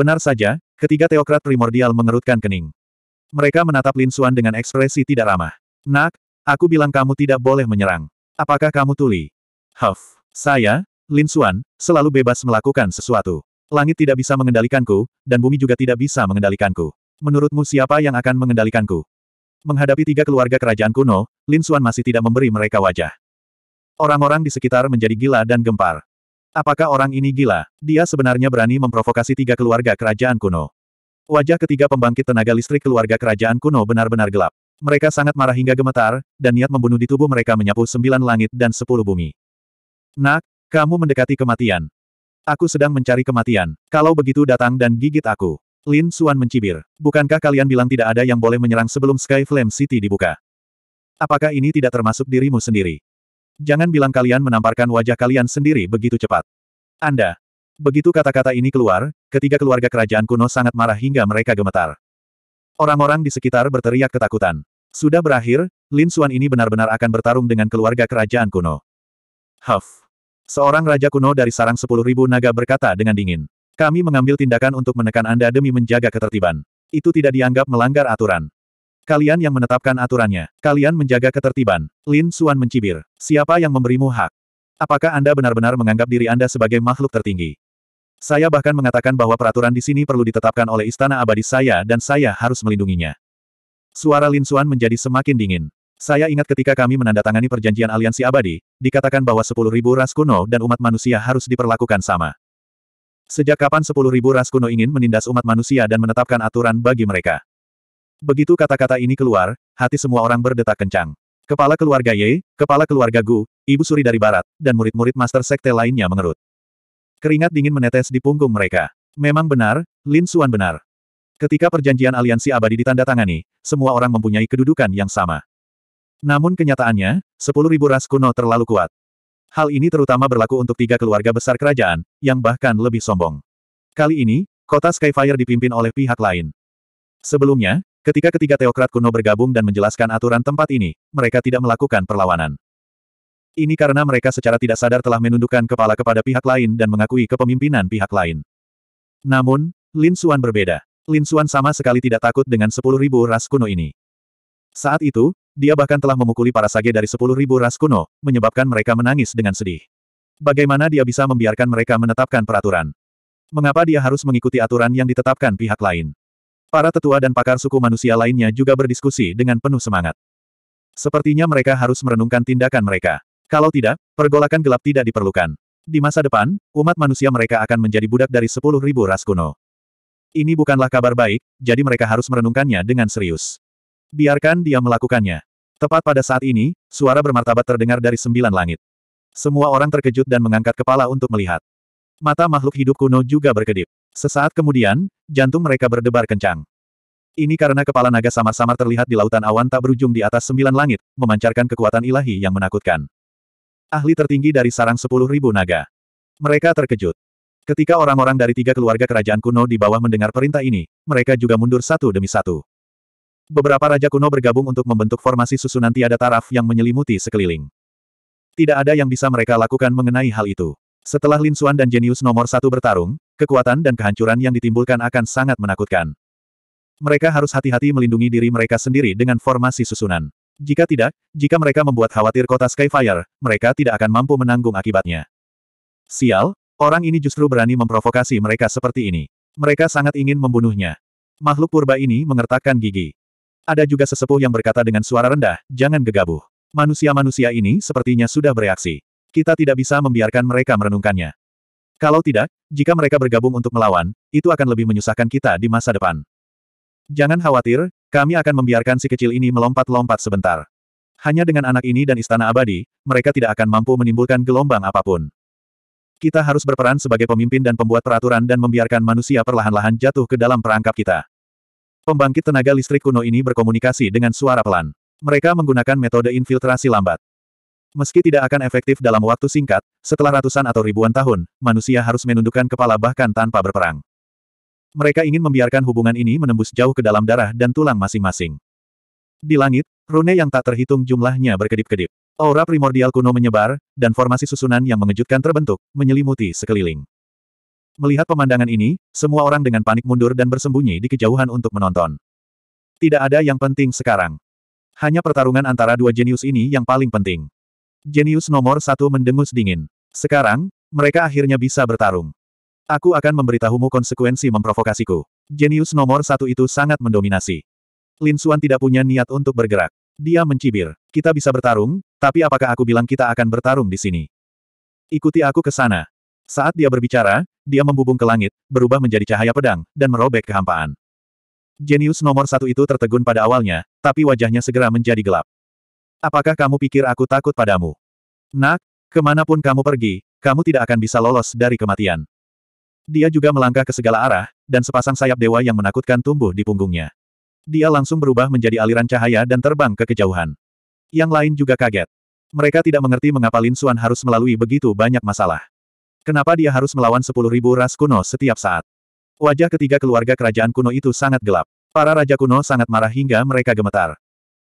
Benar saja, ketiga teokrat primordial mengerutkan kening. Mereka menatap Lin Xuan dengan ekspresi tidak ramah. Nak, aku bilang kamu tidak boleh menyerang. Apakah kamu tuli? Huff. Saya, Lin Xuan, selalu bebas melakukan sesuatu. Langit tidak bisa mengendalikanku, dan bumi juga tidak bisa mengendalikanku. Menurutmu siapa yang akan mengendalikanku? Menghadapi tiga keluarga kerajaan kuno, Lin Xuan masih tidak memberi mereka wajah. Orang-orang di sekitar menjadi gila dan gempar. Apakah orang ini gila? Dia sebenarnya berani memprovokasi tiga keluarga kerajaan kuno. Wajah ketiga pembangkit tenaga listrik keluarga kerajaan kuno benar-benar gelap. Mereka sangat marah hingga gemetar, dan niat membunuh di tubuh mereka menyapu sembilan langit dan sepuluh bumi. Nak, kamu mendekati kematian. Aku sedang mencari kematian. Kalau begitu datang dan gigit aku. Lin Suan mencibir. Bukankah kalian bilang tidak ada yang boleh menyerang sebelum Sky Flame City dibuka? Apakah ini tidak termasuk dirimu sendiri? Jangan bilang kalian menamparkan wajah kalian sendiri begitu cepat. Anda. Begitu kata-kata ini keluar, ketiga keluarga kerajaan kuno sangat marah hingga mereka gemetar. Orang-orang di sekitar berteriak ketakutan. Sudah berakhir, Lin Suan ini benar-benar akan bertarung dengan keluarga kerajaan kuno. Huff. Seorang raja kuno dari sarang sepuluh ribu naga berkata dengan dingin. Kami mengambil tindakan untuk menekan Anda demi menjaga ketertiban. Itu tidak dianggap melanggar aturan. Kalian yang menetapkan aturannya. Kalian menjaga ketertiban. Lin Suan mencibir. Siapa yang memberimu hak? Apakah Anda benar-benar menganggap diri Anda sebagai makhluk tertinggi? Saya bahkan mengatakan bahwa peraturan di sini perlu ditetapkan oleh istana abadi saya dan saya harus melindunginya. Suara Lin Suan menjadi semakin dingin. Saya ingat ketika kami menandatangani perjanjian aliansi abadi, dikatakan bahwa 10.000 ras kuno dan umat manusia harus diperlakukan sama. Sejak kapan 10.000 ras kuno ingin menindas umat manusia dan menetapkan aturan bagi mereka? Begitu kata-kata ini keluar, hati semua orang berdetak kencang. Kepala keluarga Ye, kepala keluarga Gu, ibu suri dari barat, dan murid-murid master sekte lainnya mengerut. Keringat dingin menetes di punggung mereka. Memang benar, Lin Xuan benar. Ketika perjanjian aliansi abadi ditandatangani, semua orang mempunyai kedudukan yang sama. Namun kenyataannya, 10.000 ras kuno terlalu kuat. Hal ini terutama berlaku untuk tiga keluarga besar kerajaan, yang bahkan lebih sombong. Kali ini, kota Skyfire dipimpin oleh pihak lain. Sebelumnya, Ketika ketiga teokrat kuno bergabung dan menjelaskan aturan tempat ini, mereka tidak melakukan perlawanan. Ini karena mereka secara tidak sadar telah menundukkan kepala kepada pihak lain dan mengakui kepemimpinan pihak lain. Namun, Lin Xuan berbeda. Lin Xuan sama sekali tidak takut dengan 10.000 ras kuno ini. Saat itu, dia bahkan telah memukuli para sage dari 10.000 ras kuno, menyebabkan mereka menangis dengan sedih. Bagaimana dia bisa membiarkan mereka menetapkan peraturan? Mengapa dia harus mengikuti aturan yang ditetapkan pihak lain? Para tetua dan pakar suku manusia lainnya juga berdiskusi dengan penuh semangat. Sepertinya mereka harus merenungkan tindakan mereka. Kalau tidak, pergolakan gelap tidak diperlukan. Di masa depan, umat manusia mereka akan menjadi budak dari sepuluh ribu ras kuno. Ini bukanlah kabar baik, jadi mereka harus merenungkannya dengan serius. Biarkan dia melakukannya. Tepat pada saat ini, suara bermartabat terdengar dari sembilan langit. Semua orang terkejut dan mengangkat kepala untuk melihat. Mata makhluk hidup kuno juga berkedip. Sesaat kemudian, jantung mereka berdebar kencang. Ini karena kepala naga samar-samar terlihat di lautan awan tak berujung di atas sembilan langit, memancarkan kekuatan ilahi yang menakutkan. Ahli tertinggi dari sarang sepuluh ribu naga. Mereka terkejut. Ketika orang-orang dari tiga keluarga kerajaan kuno di bawah mendengar perintah ini, mereka juga mundur satu demi satu. Beberapa raja kuno bergabung untuk membentuk formasi susunan tiada taraf yang menyelimuti sekeliling. Tidak ada yang bisa mereka lakukan mengenai hal itu. Setelah Lin Xuan dan jenius nomor satu bertarung, kekuatan dan kehancuran yang ditimbulkan akan sangat menakutkan. Mereka harus hati-hati melindungi diri mereka sendiri dengan formasi susunan. Jika tidak, jika mereka membuat khawatir kota Skyfire, mereka tidak akan mampu menanggung akibatnya. Sial, orang ini justru berani memprovokasi mereka seperti ini. Mereka sangat ingin membunuhnya. Makhluk purba ini mengertakkan gigi. Ada juga sesepuh yang berkata dengan suara rendah, jangan gegabah. Manusia-manusia ini sepertinya sudah bereaksi. Kita tidak bisa membiarkan mereka merenungkannya. Kalau tidak, jika mereka bergabung untuk melawan, itu akan lebih menyusahkan kita di masa depan. Jangan khawatir, kami akan membiarkan si kecil ini melompat-lompat sebentar. Hanya dengan anak ini dan istana abadi, mereka tidak akan mampu menimbulkan gelombang apapun. Kita harus berperan sebagai pemimpin dan pembuat peraturan dan membiarkan manusia perlahan-lahan jatuh ke dalam perangkap kita. Pembangkit tenaga listrik kuno ini berkomunikasi dengan suara pelan. Mereka menggunakan metode infiltrasi lambat. Meski tidak akan efektif dalam waktu singkat, setelah ratusan atau ribuan tahun, manusia harus menundukkan kepala bahkan tanpa berperang. Mereka ingin membiarkan hubungan ini menembus jauh ke dalam darah dan tulang masing-masing. Di langit, rune yang tak terhitung jumlahnya berkedip-kedip. Aura primordial kuno menyebar, dan formasi susunan yang mengejutkan terbentuk, menyelimuti sekeliling. Melihat pemandangan ini, semua orang dengan panik mundur dan bersembunyi di kejauhan untuk menonton. Tidak ada yang penting sekarang. Hanya pertarungan antara dua jenius ini yang paling penting. Jenius nomor satu mendengus dingin. Sekarang, mereka akhirnya bisa bertarung. Aku akan memberitahumu konsekuensi memprovokasiku. Jenius nomor satu itu sangat mendominasi. Lin Suan tidak punya niat untuk bergerak. Dia mencibir. Kita bisa bertarung, tapi apakah aku bilang kita akan bertarung di sini? Ikuti aku ke sana. Saat dia berbicara, dia membubung ke langit, berubah menjadi cahaya pedang, dan merobek kehampaan. Jenius nomor satu itu tertegun pada awalnya, tapi wajahnya segera menjadi gelap. Apakah kamu pikir aku takut padamu? Nak, kemanapun kamu pergi, kamu tidak akan bisa lolos dari kematian. Dia juga melangkah ke segala arah, dan sepasang sayap dewa yang menakutkan tumbuh di punggungnya. Dia langsung berubah menjadi aliran cahaya dan terbang ke kejauhan. Yang lain juga kaget. Mereka tidak mengerti mengapa Lin Xuan harus melalui begitu banyak masalah. Kenapa dia harus melawan sepuluh ribu ras kuno setiap saat? Wajah ketiga keluarga kerajaan kuno itu sangat gelap. Para raja kuno sangat marah hingga mereka gemetar.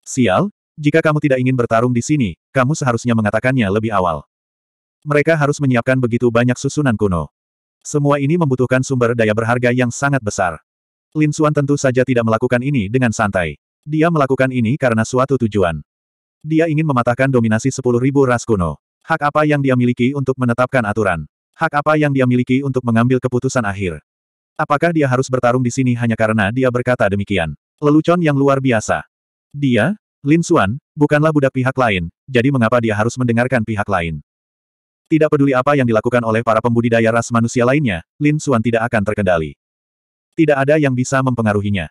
Sial, jika kamu tidak ingin bertarung di sini, kamu seharusnya mengatakannya lebih awal. Mereka harus menyiapkan begitu banyak susunan kuno. Semua ini membutuhkan sumber daya berharga yang sangat besar. Lin Xuan tentu saja tidak melakukan ini dengan santai. Dia melakukan ini karena suatu tujuan. Dia ingin mematahkan dominasi 10.000 ras kuno. Hak apa yang dia miliki untuk menetapkan aturan? Hak apa yang dia miliki untuk mengambil keputusan akhir? Apakah dia harus bertarung di sini hanya karena dia berkata demikian? Lelucon yang luar biasa. Dia, Lin Xuan, bukanlah budak pihak lain, jadi mengapa dia harus mendengarkan pihak lain? Tidak peduli apa yang dilakukan oleh para pembudidaya ras manusia lainnya, Lin Xuan tidak akan terkendali. Tidak ada yang bisa mempengaruhinya.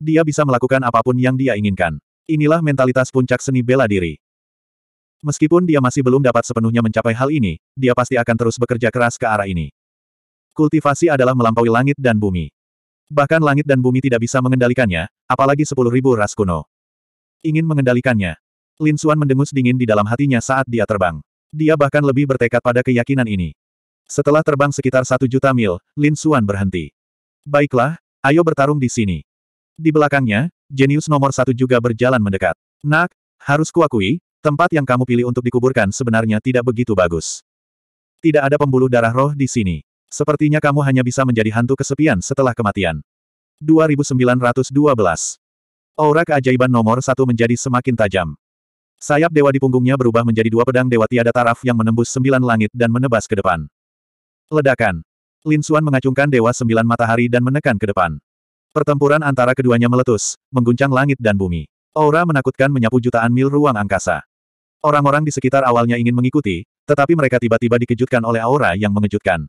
Dia bisa melakukan apapun yang dia inginkan. Inilah mentalitas puncak seni bela diri. Meskipun dia masih belum dapat sepenuhnya mencapai hal ini, dia pasti akan terus bekerja keras ke arah ini. Kultivasi adalah melampaui langit dan bumi. Bahkan langit dan bumi tidak bisa mengendalikannya, apalagi sepuluh ribu ras kuno ingin mengendalikannya. Lin Xuan mendengus dingin di dalam hatinya saat dia terbang. Dia bahkan lebih bertekad pada keyakinan ini. Setelah terbang sekitar satu juta mil, Lin Xuan berhenti. Baiklah, ayo bertarung di sini. Di belakangnya, jenius nomor satu juga berjalan mendekat. Nak, harus kuakui, tempat yang kamu pilih untuk dikuburkan sebenarnya tidak begitu bagus. Tidak ada pembuluh darah roh di sini. Sepertinya kamu hanya bisa menjadi hantu kesepian setelah kematian. 2912 Aura keajaiban nomor satu menjadi semakin tajam. Sayap dewa di punggungnya berubah menjadi dua pedang dewa tiada taraf yang menembus sembilan langit dan menebas ke depan. Ledakan. Lin Xuan mengacungkan dewa sembilan matahari dan menekan ke depan. Pertempuran antara keduanya meletus, mengguncang langit dan bumi. Aura menakutkan menyapu jutaan mil ruang angkasa. Orang-orang di sekitar awalnya ingin mengikuti, tetapi mereka tiba-tiba dikejutkan oleh aura yang mengejutkan.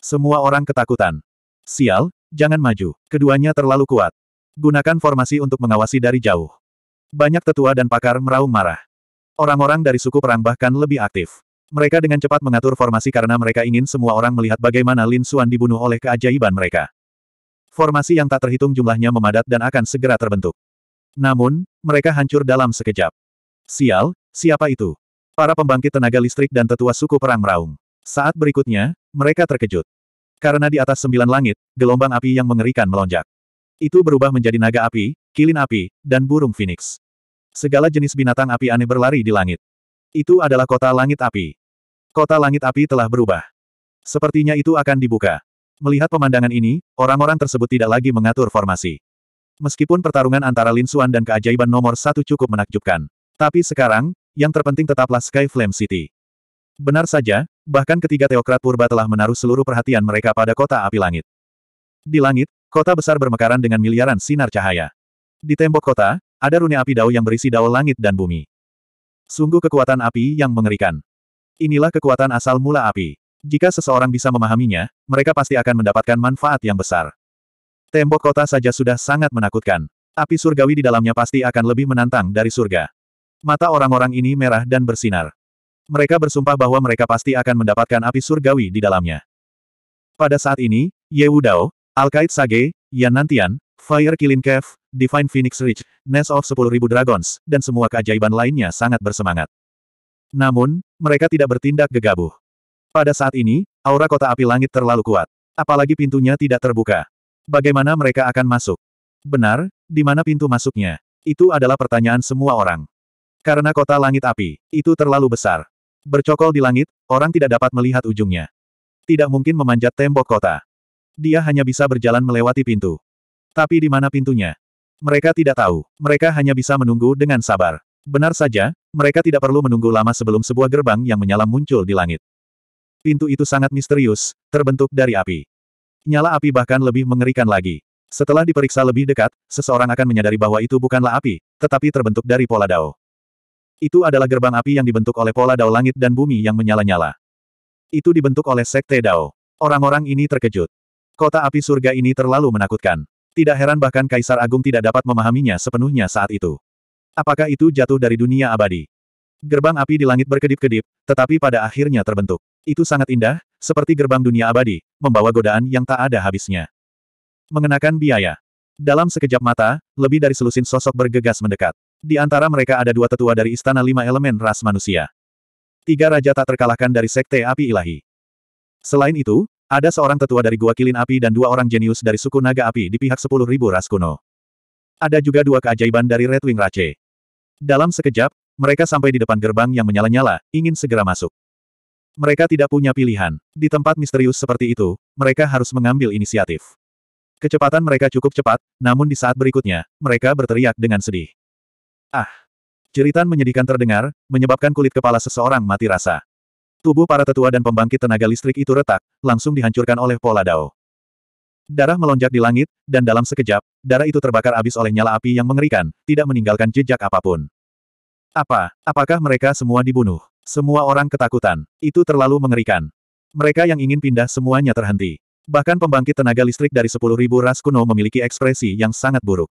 Semua orang ketakutan. Sial, jangan maju. Keduanya terlalu kuat. Gunakan formasi untuk mengawasi dari jauh. Banyak tetua dan pakar meraung marah. Orang-orang dari suku perang bahkan lebih aktif. Mereka dengan cepat mengatur formasi karena mereka ingin semua orang melihat bagaimana Lin Xuan dibunuh oleh keajaiban mereka. Formasi yang tak terhitung jumlahnya memadat dan akan segera terbentuk. Namun, mereka hancur dalam sekejap. Sial, siapa itu? Para pembangkit tenaga listrik dan tetua suku perang meraung. Saat berikutnya, mereka terkejut. Karena di atas sembilan langit, gelombang api yang mengerikan melonjak itu berubah menjadi naga api, kilin api, dan burung phoenix. Segala jenis binatang api aneh berlari di langit. Itu adalah kota langit api. Kota langit api telah berubah. Sepertinya itu akan dibuka. Melihat pemandangan ini, orang-orang tersebut tidak lagi mengatur formasi. Meskipun pertarungan antara Lin Suan dan keajaiban nomor satu cukup menakjubkan. Tapi sekarang, yang terpenting tetaplah Sky Flame City. Benar saja, bahkan ketiga teokrat purba telah menaruh seluruh perhatian mereka pada kota api langit. Di langit, Kota besar bermekaran dengan miliaran sinar cahaya. Di tembok kota, ada rune api dao yang berisi dao langit dan bumi. Sungguh kekuatan api yang mengerikan. Inilah kekuatan asal mula api. Jika seseorang bisa memahaminya, mereka pasti akan mendapatkan manfaat yang besar. Tembok kota saja sudah sangat menakutkan. Api surgawi di dalamnya pasti akan lebih menantang dari surga. Mata orang-orang ini merah dan bersinar. Mereka bersumpah bahwa mereka pasti akan mendapatkan api surgawi di dalamnya. Pada saat ini, Ye Wudao, Alkaid Sage, Yan Nantian, Fire Kilin Cave, Divine Phoenix Ridge, Nest of 10.000 Dragons, dan semua keajaiban lainnya sangat bersemangat. Namun, mereka tidak bertindak gegabah. Pada saat ini, aura kota api langit terlalu kuat. Apalagi pintunya tidak terbuka. Bagaimana mereka akan masuk? Benar, di mana pintu masuknya? Itu adalah pertanyaan semua orang. Karena kota langit api, itu terlalu besar. Bercokol di langit, orang tidak dapat melihat ujungnya. Tidak mungkin memanjat tembok kota. Dia hanya bisa berjalan melewati pintu. Tapi di mana pintunya? Mereka tidak tahu. Mereka hanya bisa menunggu dengan sabar. Benar saja, mereka tidak perlu menunggu lama sebelum sebuah gerbang yang menyala muncul di langit. Pintu itu sangat misterius, terbentuk dari api. Nyala api bahkan lebih mengerikan lagi. Setelah diperiksa lebih dekat, seseorang akan menyadari bahwa itu bukanlah api, tetapi terbentuk dari pola dao. Itu adalah gerbang api yang dibentuk oleh pola dao langit dan bumi yang menyala-nyala. Itu dibentuk oleh sekte dao. Orang-orang ini terkejut. Kota api surga ini terlalu menakutkan. Tidak heran bahkan Kaisar Agung tidak dapat memahaminya sepenuhnya saat itu. Apakah itu jatuh dari dunia abadi? Gerbang api di langit berkedip-kedip, tetapi pada akhirnya terbentuk. Itu sangat indah, seperti gerbang dunia abadi, membawa godaan yang tak ada habisnya. Mengenakan biaya. Dalam sekejap mata, lebih dari selusin sosok bergegas mendekat. Di antara mereka ada dua tetua dari Istana Lima Elemen Ras Manusia. Tiga raja tak terkalahkan dari Sekte Api Ilahi. Selain itu, ada seorang tetua dari Gua Kilin Api dan dua orang jenius dari suku Naga Api di pihak sepuluh ribu ras kuno. Ada juga dua keajaiban dari Red Wing Rache. Dalam sekejap, mereka sampai di depan gerbang yang menyala-nyala, ingin segera masuk. Mereka tidak punya pilihan. Di tempat misterius seperti itu, mereka harus mengambil inisiatif. Kecepatan mereka cukup cepat, namun di saat berikutnya, mereka berteriak dengan sedih. Ah! Jeritan menyedihkan terdengar, menyebabkan kulit kepala seseorang mati rasa. Tubuh para tetua dan pembangkit tenaga listrik itu retak, langsung dihancurkan oleh pola dao. Darah melonjak di langit, dan dalam sekejap, darah itu terbakar abis oleh nyala api yang mengerikan, tidak meninggalkan jejak apapun. Apa? Apakah mereka semua dibunuh? Semua orang ketakutan. Itu terlalu mengerikan. Mereka yang ingin pindah semuanya terhenti. Bahkan pembangkit tenaga listrik dari 10.000 ras kuno memiliki ekspresi yang sangat buruk.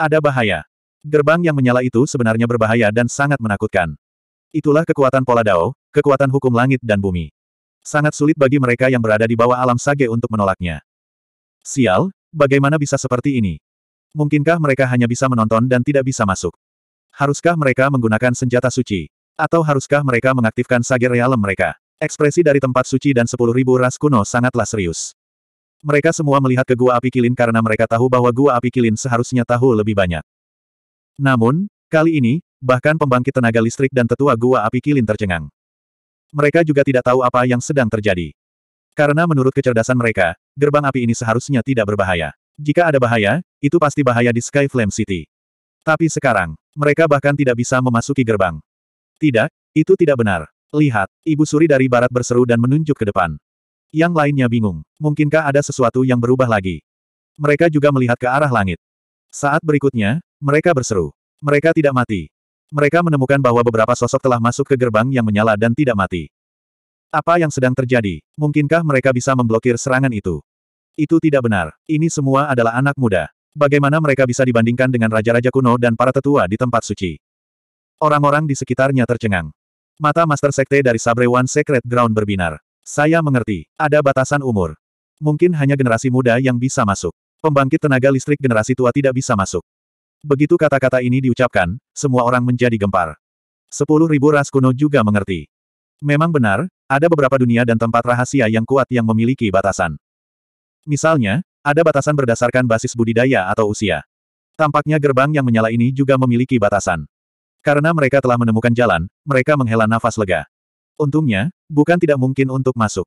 Ada bahaya. Gerbang yang menyala itu sebenarnya berbahaya dan sangat menakutkan. Itulah kekuatan pola Dao, kekuatan hukum langit dan bumi. Sangat sulit bagi mereka yang berada di bawah alam sage untuk menolaknya. Sial, bagaimana bisa seperti ini? Mungkinkah mereka hanya bisa menonton dan tidak bisa masuk? Haruskah mereka menggunakan senjata suci? Atau haruskah mereka mengaktifkan sage realem mereka? Ekspresi dari tempat suci dan sepuluh ribu ras kuno sangatlah serius. Mereka semua melihat ke gua api kilin karena mereka tahu bahwa gua api kilin seharusnya tahu lebih banyak. Namun, kali ini, Bahkan pembangkit tenaga listrik dan tetua gua api kilin tercengang. Mereka juga tidak tahu apa yang sedang terjadi. Karena menurut kecerdasan mereka, gerbang api ini seharusnya tidak berbahaya. Jika ada bahaya, itu pasti bahaya di Sky Flame City. Tapi sekarang, mereka bahkan tidak bisa memasuki gerbang. Tidak, itu tidak benar. Lihat, Ibu Suri dari barat berseru dan menunjuk ke depan. Yang lainnya bingung. Mungkinkah ada sesuatu yang berubah lagi? Mereka juga melihat ke arah langit. Saat berikutnya, mereka berseru. Mereka tidak mati, mereka menemukan bahwa beberapa sosok telah masuk ke gerbang yang menyala dan tidak mati. Apa yang sedang terjadi? Mungkinkah mereka bisa memblokir serangan itu? Itu tidak benar. Ini semua adalah anak muda. Bagaimana mereka bisa dibandingkan dengan raja-raja kuno dan para tetua di tempat suci? Orang-orang di sekitarnya tercengang. Mata Master Sekte dari Sabre One Secret Ground berbinar. Saya mengerti, ada batasan umur. Mungkin hanya generasi muda yang bisa masuk. Pembangkit tenaga listrik generasi tua tidak bisa masuk. Begitu kata-kata ini diucapkan, semua orang menjadi gempar. Sepuluh ribu ras kuno juga mengerti. Memang benar, ada beberapa dunia dan tempat rahasia yang kuat yang memiliki batasan. Misalnya, ada batasan berdasarkan basis budidaya atau usia. Tampaknya gerbang yang menyala ini juga memiliki batasan. Karena mereka telah menemukan jalan, mereka menghela nafas lega. Untungnya, bukan tidak mungkin untuk masuk.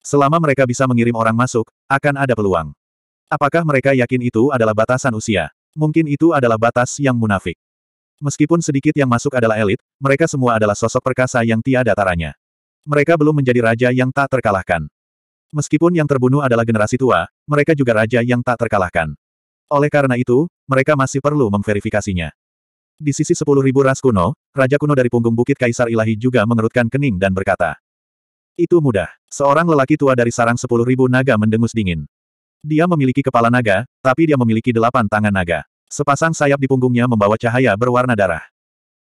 Selama mereka bisa mengirim orang masuk, akan ada peluang. Apakah mereka yakin itu adalah batasan usia? Mungkin itu adalah batas yang munafik. Meskipun sedikit yang masuk adalah elit, mereka semua adalah sosok perkasa yang tiada taranya. Mereka belum menjadi raja yang tak terkalahkan. Meskipun yang terbunuh adalah generasi tua, mereka juga raja yang tak terkalahkan. Oleh karena itu, mereka masih perlu memverifikasinya. Di sisi sepuluh ribu ras kuno, Raja kuno dari punggung Bukit Kaisar Ilahi juga mengerutkan kening dan berkata. Itu mudah. Seorang lelaki tua dari sarang sepuluh ribu naga mendengus dingin. Dia memiliki kepala naga, tapi dia memiliki delapan tangan naga. Sepasang sayap di punggungnya membawa cahaya berwarna darah.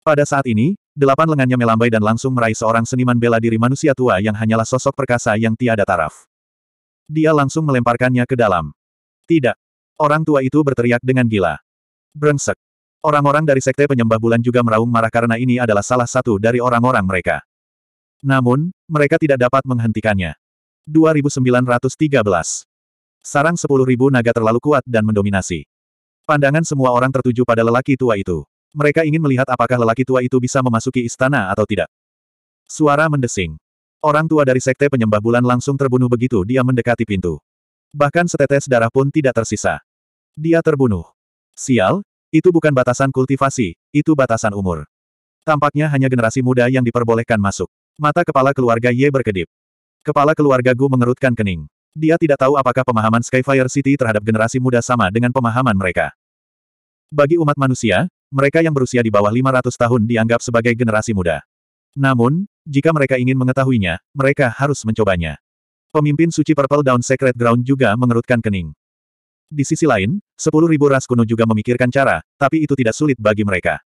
Pada saat ini, delapan lengannya melambai dan langsung meraih seorang seniman bela diri manusia tua yang hanyalah sosok perkasa yang tiada taraf. Dia langsung melemparkannya ke dalam. Tidak. Orang tua itu berteriak dengan gila. Brengsek. Orang-orang dari sekte penyembah bulan juga meraung marah karena ini adalah salah satu dari orang-orang mereka. Namun, mereka tidak dapat menghentikannya. 2913 Sarang sepuluh ribu naga terlalu kuat dan mendominasi. Pandangan semua orang tertuju pada lelaki tua itu. Mereka ingin melihat apakah lelaki tua itu bisa memasuki istana atau tidak. Suara mendesing. Orang tua dari sekte penyembah bulan langsung terbunuh begitu dia mendekati pintu. Bahkan setetes darah pun tidak tersisa. Dia terbunuh. Sial, itu bukan batasan kultivasi, itu batasan umur. Tampaknya hanya generasi muda yang diperbolehkan masuk. Mata kepala keluarga Ye berkedip. Kepala keluarga Gu mengerutkan kening. Dia tidak tahu apakah pemahaman Skyfire City terhadap generasi muda sama dengan pemahaman mereka. Bagi umat manusia, mereka yang berusia di bawah 500 tahun dianggap sebagai generasi muda. Namun, jika mereka ingin mengetahuinya, mereka harus mencobanya. Pemimpin suci Purple Down Sacred Ground juga mengerutkan kening. Di sisi lain, 10.000 ras kuno juga memikirkan cara, tapi itu tidak sulit bagi mereka.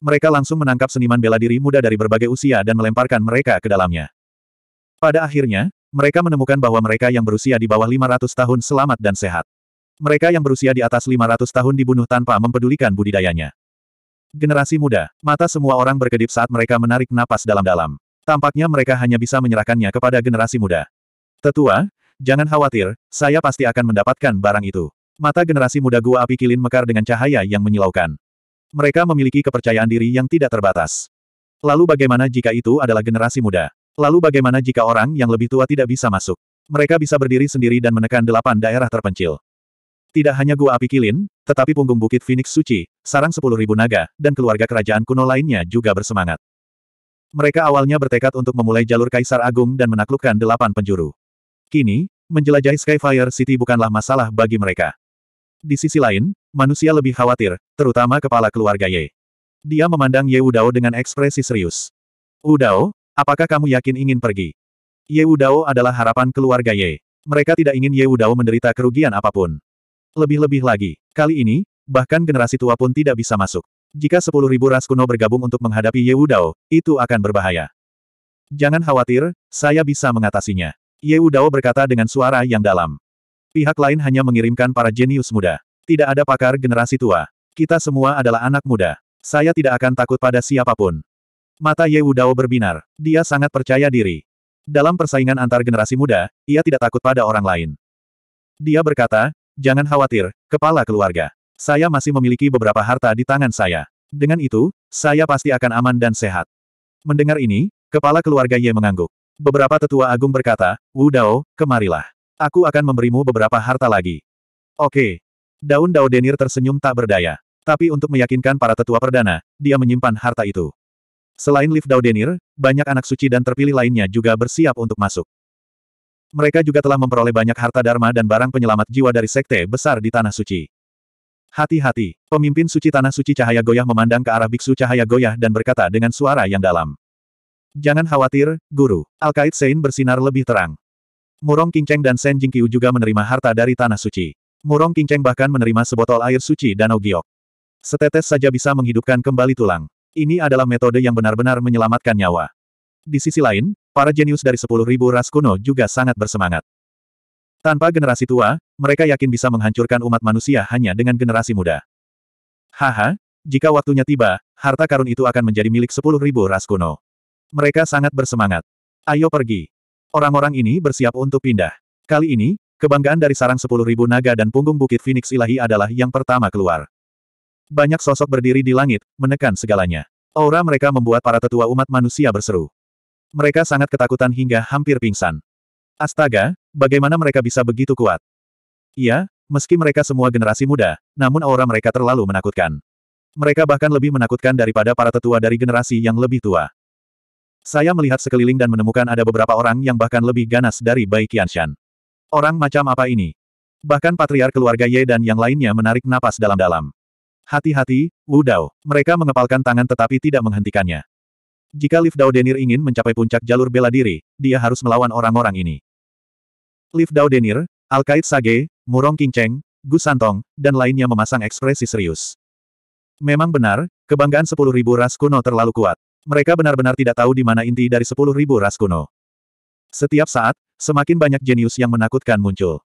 Mereka langsung menangkap seniman bela diri muda dari berbagai usia dan melemparkan mereka ke dalamnya. Pada akhirnya, mereka menemukan bahwa mereka yang berusia di bawah 500 tahun selamat dan sehat. Mereka yang berusia di atas 500 tahun dibunuh tanpa mempedulikan budidayanya. Generasi muda, mata semua orang berkedip saat mereka menarik napas dalam-dalam. Tampaknya mereka hanya bisa menyerahkannya kepada generasi muda. Tetua, jangan khawatir, saya pasti akan mendapatkan barang itu. Mata generasi muda gua api kilin mekar dengan cahaya yang menyilaukan. Mereka memiliki kepercayaan diri yang tidak terbatas. Lalu bagaimana jika itu adalah generasi muda? Lalu bagaimana jika orang yang lebih tua tidak bisa masuk? Mereka bisa berdiri sendiri dan menekan delapan daerah terpencil. Tidak hanya gua api kilin, tetapi punggung bukit Phoenix Suci, sarang sepuluh ribu naga, dan keluarga kerajaan kuno lainnya juga bersemangat. Mereka awalnya bertekad untuk memulai jalur Kaisar Agung dan menaklukkan delapan penjuru. Kini, menjelajahi Skyfire City bukanlah masalah bagi mereka. Di sisi lain, manusia lebih khawatir, terutama kepala keluarga Ye. Dia memandang Ye Udao dengan ekspresi serius. Udao, Apakah kamu yakin ingin pergi? Ye Wudao adalah harapan keluarga Ye. Mereka tidak ingin Ye Wudao menderita kerugian apapun. Lebih-lebih lagi, kali ini, bahkan generasi tua pun tidak bisa masuk. Jika 10.000 ras kuno bergabung untuk menghadapi Ye Wudao, itu akan berbahaya. Jangan khawatir, saya bisa mengatasinya. Ye Wudao berkata dengan suara yang dalam. Pihak lain hanya mengirimkan para jenius muda. Tidak ada pakar generasi tua. Kita semua adalah anak muda. Saya tidak akan takut pada siapapun. Mata Ye Wudao berbinar. Dia sangat percaya diri. Dalam persaingan antar generasi muda, ia tidak takut pada orang lain. Dia berkata, jangan khawatir, kepala keluarga. Saya masih memiliki beberapa harta di tangan saya. Dengan itu, saya pasti akan aman dan sehat. Mendengar ini, kepala keluarga Ye mengangguk. Beberapa tetua agung berkata, Wu Dao, kemarilah. Aku akan memberimu beberapa harta lagi. Oke. Daun Dao Denir tersenyum tak berdaya. Tapi untuk meyakinkan para tetua perdana, dia menyimpan harta itu. Selain Liv Daudenir, banyak anak suci dan terpilih lainnya juga bersiap untuk masuk. Mereka juga telah memperoleh banyak harta dharma dan barang penyelamat jiwa dari sekte besar di Tanah Suci. Hati-hati, pemimpin suci Tanah Suci Cahaya Goyah memandang ke arah Biksu Cahaya Goyah dan berkata dengan suara yang dalam. Jangan khawatir, Guru. Alkait Sein bersinar lebih terang. Murong Kingcheng dan Sen Jingqiu juga menerima harta dari Tanah Suci. Murong Kingcheng bahkan menerima sebotol air suci Danau Giok. Setetes saja bisa menghidupkan kembali tulang. Ini adalah metode yang benar-benar menyelamatkan nyawa. Di sisi lain, para jenius dari 10.000 ras kuno juga sangat bersemangat. Tanpa generasi tua, mereka yakin bisa menghancurkan umat manusia hanya dengan generasi muda. Haha, jika waktunya tiba, harta karun itu akan menjadi milik 10.000 ras kuno. Mereka sangat bersemangat. Ayo pergi. Orang-orang ini bersiap untuk pindah. Kali ini, kebanggaan dari sarang 10.000 naga dan punggung bukit Phoenix ilahi adalah yang pertama keluar. Banyak sosok berdiri di langit, menekan segalanya. Aura mereka membuat para tetua umat manusia berseru. Mereka sangat ketakutan hingga hampir pingsan. Astaga, bagaimana mereka bisa begitu kuat? Iya, meski mereka semua generasi muda, namun aura mereka terlalu menakutkan. Mereka bahkan lebih menakutkan daripada para tetua dari generasi yang lebih tua. Saya melihat sekeliling dan menemukan ada beberapa orang yang bahkan lebih ganas dari Bai Qianshan. Orang macam apa ini? Bahkan patriar keluarga Ye dan yang lainnya menarik napas dalam-dalam. Hati-hati, Wu Dao. Mereka mengepalkan tangan tetapi tidak menghentikannya. Jika Liv Dao Denir ingin mencapai puncak jalur bela diri, dia harus melawan orang-orang ini. Liv Dao Denir, Alkait Sage, Murong Kinceng, Gu Santong, dan lainnya memasang ekspresi serius. Memang benar, kebanggaan 10.000 ras kuno terlalu kuat. Mereka benar-benar tidak tahu di mana inti dari 10.000 ras kuno. Setiap saat, semakin banyak jenius yang menakutkan muncul.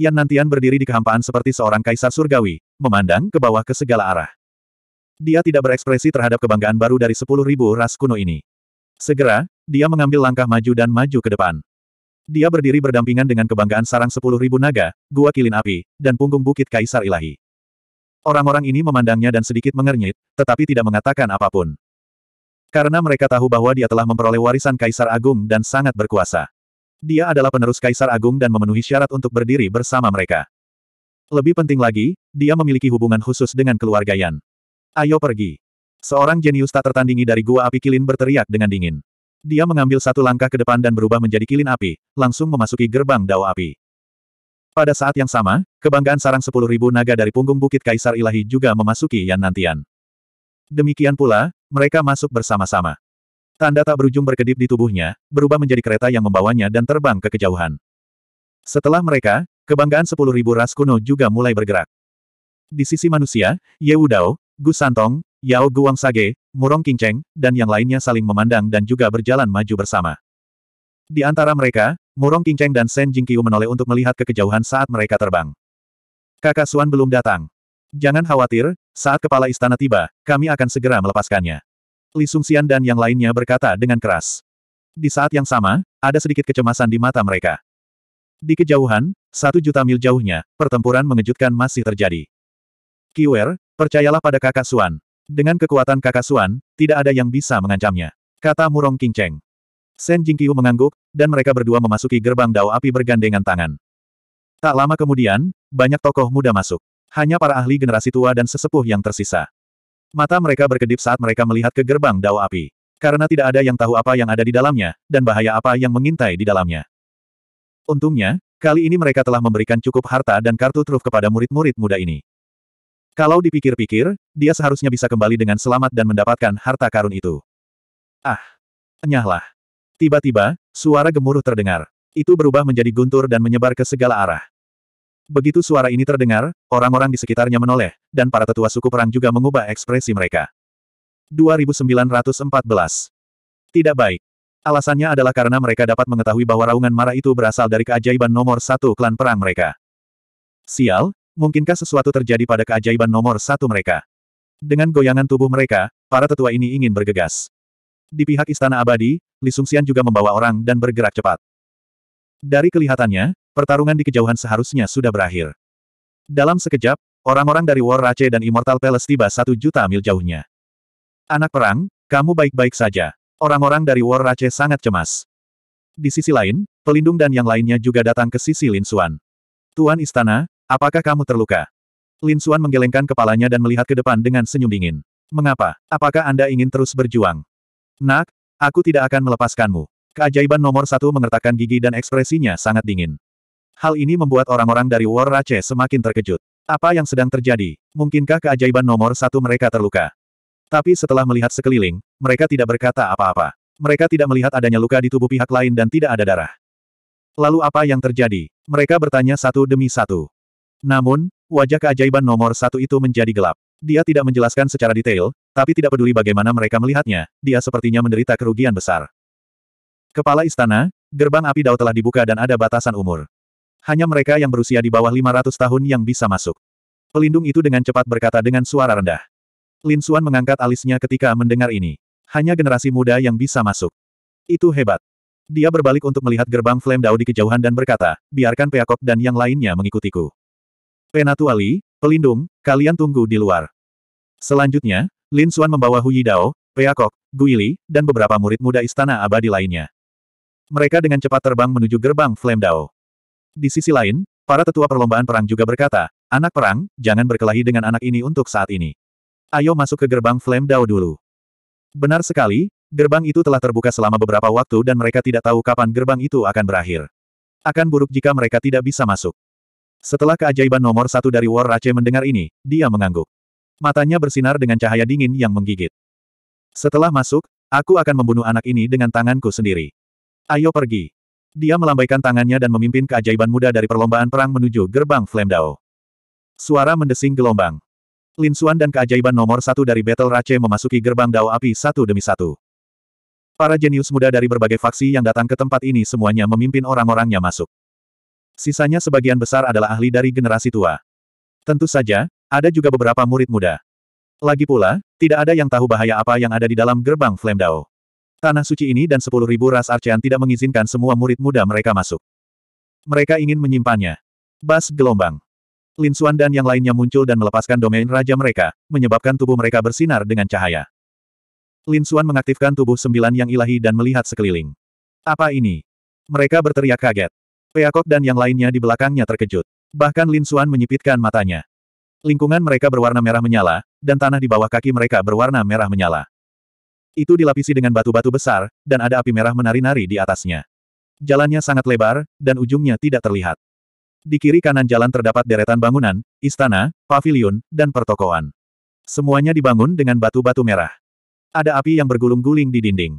Yan Nantian berdiri di kehampaan seperti seorang kaisar surgawi, memandang ke bawah ke segala arah. Dia tidak berekspresi terhadap kebanggaan baru dari sepuluh ribu ras kuno ini. Segera, dia mengambil langkah maju dan maju ke depan. Dia berdiri berdampingan dengan kebanggaan sarang sepuluh ribu naga, gua kilin api, dan punggung bukit kaisar ilahi. Orang-orang ini memandangnya dan sedikit mengernyit, tetapi tidak mengatakan apapun. Karena mereka tahu bahwa dia telah memperoleh warisan kaisar agung dan sangat berkuasa. Dia adalah penerus Kaisar Agung dan memenuhi syarat untuk berdiri bersama mereka. Lebih penting lagi, dia memiliki hubungan khusus dengan keluarga Yan. Ayo pergi. Seorang jenius tak tertandingi dari gua api kilin berteriak dengan dingin. Dia mengambil satu langkah ke depan dan berubah menjadi kilin api, langsung memasuki gerbang dao api. Pada saat yang sama, kebanggaan sarang sepuluh ribu naga dari punggung Bukit Kaisar Ilahi juga memasuki Yan Nantian. Demikian pula, mereka masuk bersama-sama. Tanda tak berujung berkedip di tubuhnya, berubah menjadi kereta yang membawanya dan terbang ke kejauhan. Setelah mereka, kebanggaan sepuluh ribu ras kuno juga mulai bergerak. Di sisi manusia, Ye Wudao, Gu Santong, Yao Guang Sage, Murong Qingcheng, dan yang lainnya saling memandang dan juga berjalan maju bersama. Di antara mereka, Murong Qingcheng dan Shen Jingqiu menoleh untuk melihat ke kejauhan saat mereka terbang. Kakak Suan belum datang. Jangan khawatir, saat kepala istana tiba, kami akan segera melepaskannya. Li Sungxian dan yang lainnya berkata dengan keras. Di saat yang sama, ada sedikit kecemasan di mata mereka. Di kejauhan, satu juta mil jauhnya, pertempuran mengejutkan masih terjadi. Kiwer, percayalah pada kakak Suan. Dengan kekuatan kakak Suan, tidak ada yang bisa mengancamnya. Kata Murong Kingceng. Shen Jingqiu mengangguk, dan mereka berdua memasuki gerbang dao api bergandengan tangan. Tak lama kemudian, banyak tokoh muda masuk. Hanya para ahli generasi tua dan sesepuh yang tersisa. Mata mereka berkedip saat mereka melihat ke gerbang dao api. Karena tidak ada yang tahu apa yang ada di dalamnya, dan bahaya apa yang mengintai di dalamnya. Untungnya, kali ini mereka telah memberikan cukup harta dan kartu truf kepada murid-murid muda ini. Kalau dipikir-pikir, dia seharusnya bisa kembali dengan selamat dan mendapatkan harta karun itu. Ah! Enyahlah! Tiba-tiba, suara gemuruh terdengar. Itu berubah menjadi guntur dan menyebar ke segala arah. Begitu suara ini terdengar, orang-orang di sekitarnya menoleh, dan para tetua suku perang juga mengubah ekspresi mereka. 2914 Tidak baik. Alasannya adalah karena mereka dapat mengetahui bahwa raungan marah itu berasal dari keajaiban nomor satu klan perang mereka. Sial, mungkinkah sesuatu terjadi pada keajaiban nomor satu mereka? Dengan goyangan tubuh mereka, para tetua ini ingin bergegas. Di pihak Istana Abadi, Li juga membawa orang dan bergerak cepat. Dari kelihatannya, pertarungan di kejauhan seharusnya sudah berakhir. Dalam sekejap, orang-orang dari War Rache dan Immortal Palace tiba satu juta mil jauhnya. Anak perang, kamu baik-baik saja. Orang-orang dari War Rache sangat cemas. Di sisi lain, pelindung dan yang lainnya juga datang ke sisi Lin Suan. Tuan Istana, apakah kamu terluka? Lin Suan menggelengkan kepalanya dan melihat ke depan dengan senyum dingin. Mengapa? Apakah Anda ingin terus berjuang? Nak, aku tidak akan melepaskanmu. Keajaiban nomor satu mengertakkan gigi dan ekspresinya sangat dingin. Hal ini membuat orang-orang dari War Rache semakin terkejut. Apa yang sedang terjadi? Mungkinkah keajaiban nomor satu mereka terluka? Tapi setelah melihat sekeliling, mereka tidak berkata apa-apa. Mereka tidak melihat adanya luka di tubuh pihak lain dan tidak ada darah. Lalu apa yang terjadi? Mereka bertanya satu demi satu. Namun, wajah keajaiban nomor satu itu menjadi gelap. Dia tidak menjelaskan secara detail, tapi tidak peduli bagaimana mereka melihatnya, dia sepertinya menderita kerugian besar. Kepala istana, gerbang api dao telah dibuka dan ada batasan umur. Hanya mereka yang berusia di bawah 500 tahun yang bisa masuk. Pelindung itu dengan cepat berkata dengan suara rendah. Lin Suan mengangkat alisnya ketika mendengar ini. Hanya generasi muda yang bisa masuk. Itu hebat. Dia berbalik untuk melihat gerbang Flame Dao di kejauhan dan berkata, biarkan Peakok dan yang lainnya mengikutiku. Penatuali, pelindung, kalian tunggu di luar. Selanjutnya, Lin Suan membawa Huyi Dao, Peakok, Guili, dan beberapa murid muda istana abadi lainnya. Mereka dengan cepat terbang menuju gerbang Flame Dao. Di sisi lain, para tetua perlombaan perang juga berkata, anak perang, jangan berkelahi dengan anak ini untuk saat ini. Ayo masuk ke gerbang Flame Dao dulu. Benar sekali, gerbang itu telah terbuka selama beberapa waktu dan mereka tidak tahu kapan gerbang itu akan berakhir. Akan buruk jika mereka tidak bisa masuk. Setelah keajaiban nomor satu dari War Rache mendengar ini, dia mengangguk. Matanya bersinar dengan cahaya dingin yang menggigit. Setelah masuk, aku akan membunuh anak ini dengan tanganku sendiri. Ayo pergi. Dia melambaikan tangannya dan memimpin keajaiban muda dari perlombaan perang menuju gerbang Flame Dao. Suara mendesing gelombang. Lin Xuan dan keajaiban nomor satu dari Battle Rache memasuki gerbang Dao api satu demi satu. Para jenius muda dari berbagai faksi yang datang ke tempat ini semuanya memimpin orang-orangnya masuk. Sisanya sebagian besar adalah ahli dari generasi tua. Tentu saja, ada juga beberapa murid muda. Lagi pula, tidak ada yang tahu bahaya apa yang ada di dalam gerbang Flame Dao. Tanah suci ini dan sepuluh ribu ras Archean tidak mengizinkan semua murid muda mereka masuk. Mereka ingin menyimpannya. Bas gelombang. Lin Xuan dan yang lainnya muncul dan melepaskan domain raja mereka, menyebabkan tubuh mereka bersinar dengan cahaya. Lin Xuan mengaktifkan tubuh sembilan yang ilahi dan melihat sekeliling. Apa ini? Mereka berteriak kaget. Peakok dan yang lainnya di belakangnya terkejut. Bahkan Lin Xuan menyipitkan matanya. Lingkungan mereka berwarna merah menyala, dan tanah di bawah kaki mereka berwarna merah menyala. Itu dilapisi dengan batu-batu besar, dan ada api merah menari-nari di atasnya. Jalannya sangat lebar, dan ujungnya tidak terlihat. Di kiri kanan jalan terdapat deretan bangunan, istana, pavilion, dan pertokoan. Semuanya dibangun dengan batu-batu merah. Ada api yang bergulung-guling di dinding.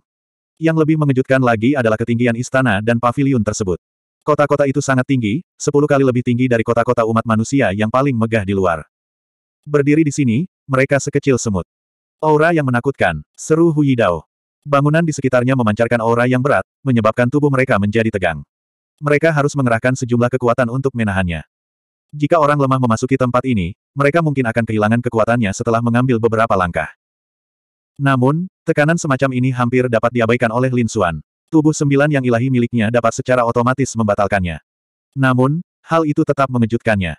Yang lebih mengejutkan lagi adalah ketinggian istana dan pavilion tersebut. Kota-kota itu sangat tinggi, sepuluh kali lebih tinggi dari kota-kota umat manusia yang paling megah di luar. Berdiri di sini, mereka sekecil semut. Aura yang menakutkan, seru Yidao. Bangunan di sekitarnya memancarkan aura yang berat, menyebabkan tubuh mereka menjadi tegang. Mereka harus mengerahkan sejumlah kekuatan untuk menahannya. Jika orang lemah memasuki tempat ini, mereka mungkin akan kehilangan kekuatannya setelah mengambil beberapa langkah. Namun, tekanan semacam ini hampir dapat diabaikan oleh Lin Xuan. Tubuh sembilan yang ilahi miliknya dapat secara otomatis membatalkannya. Namun, hal itu tetap mengejutkannya.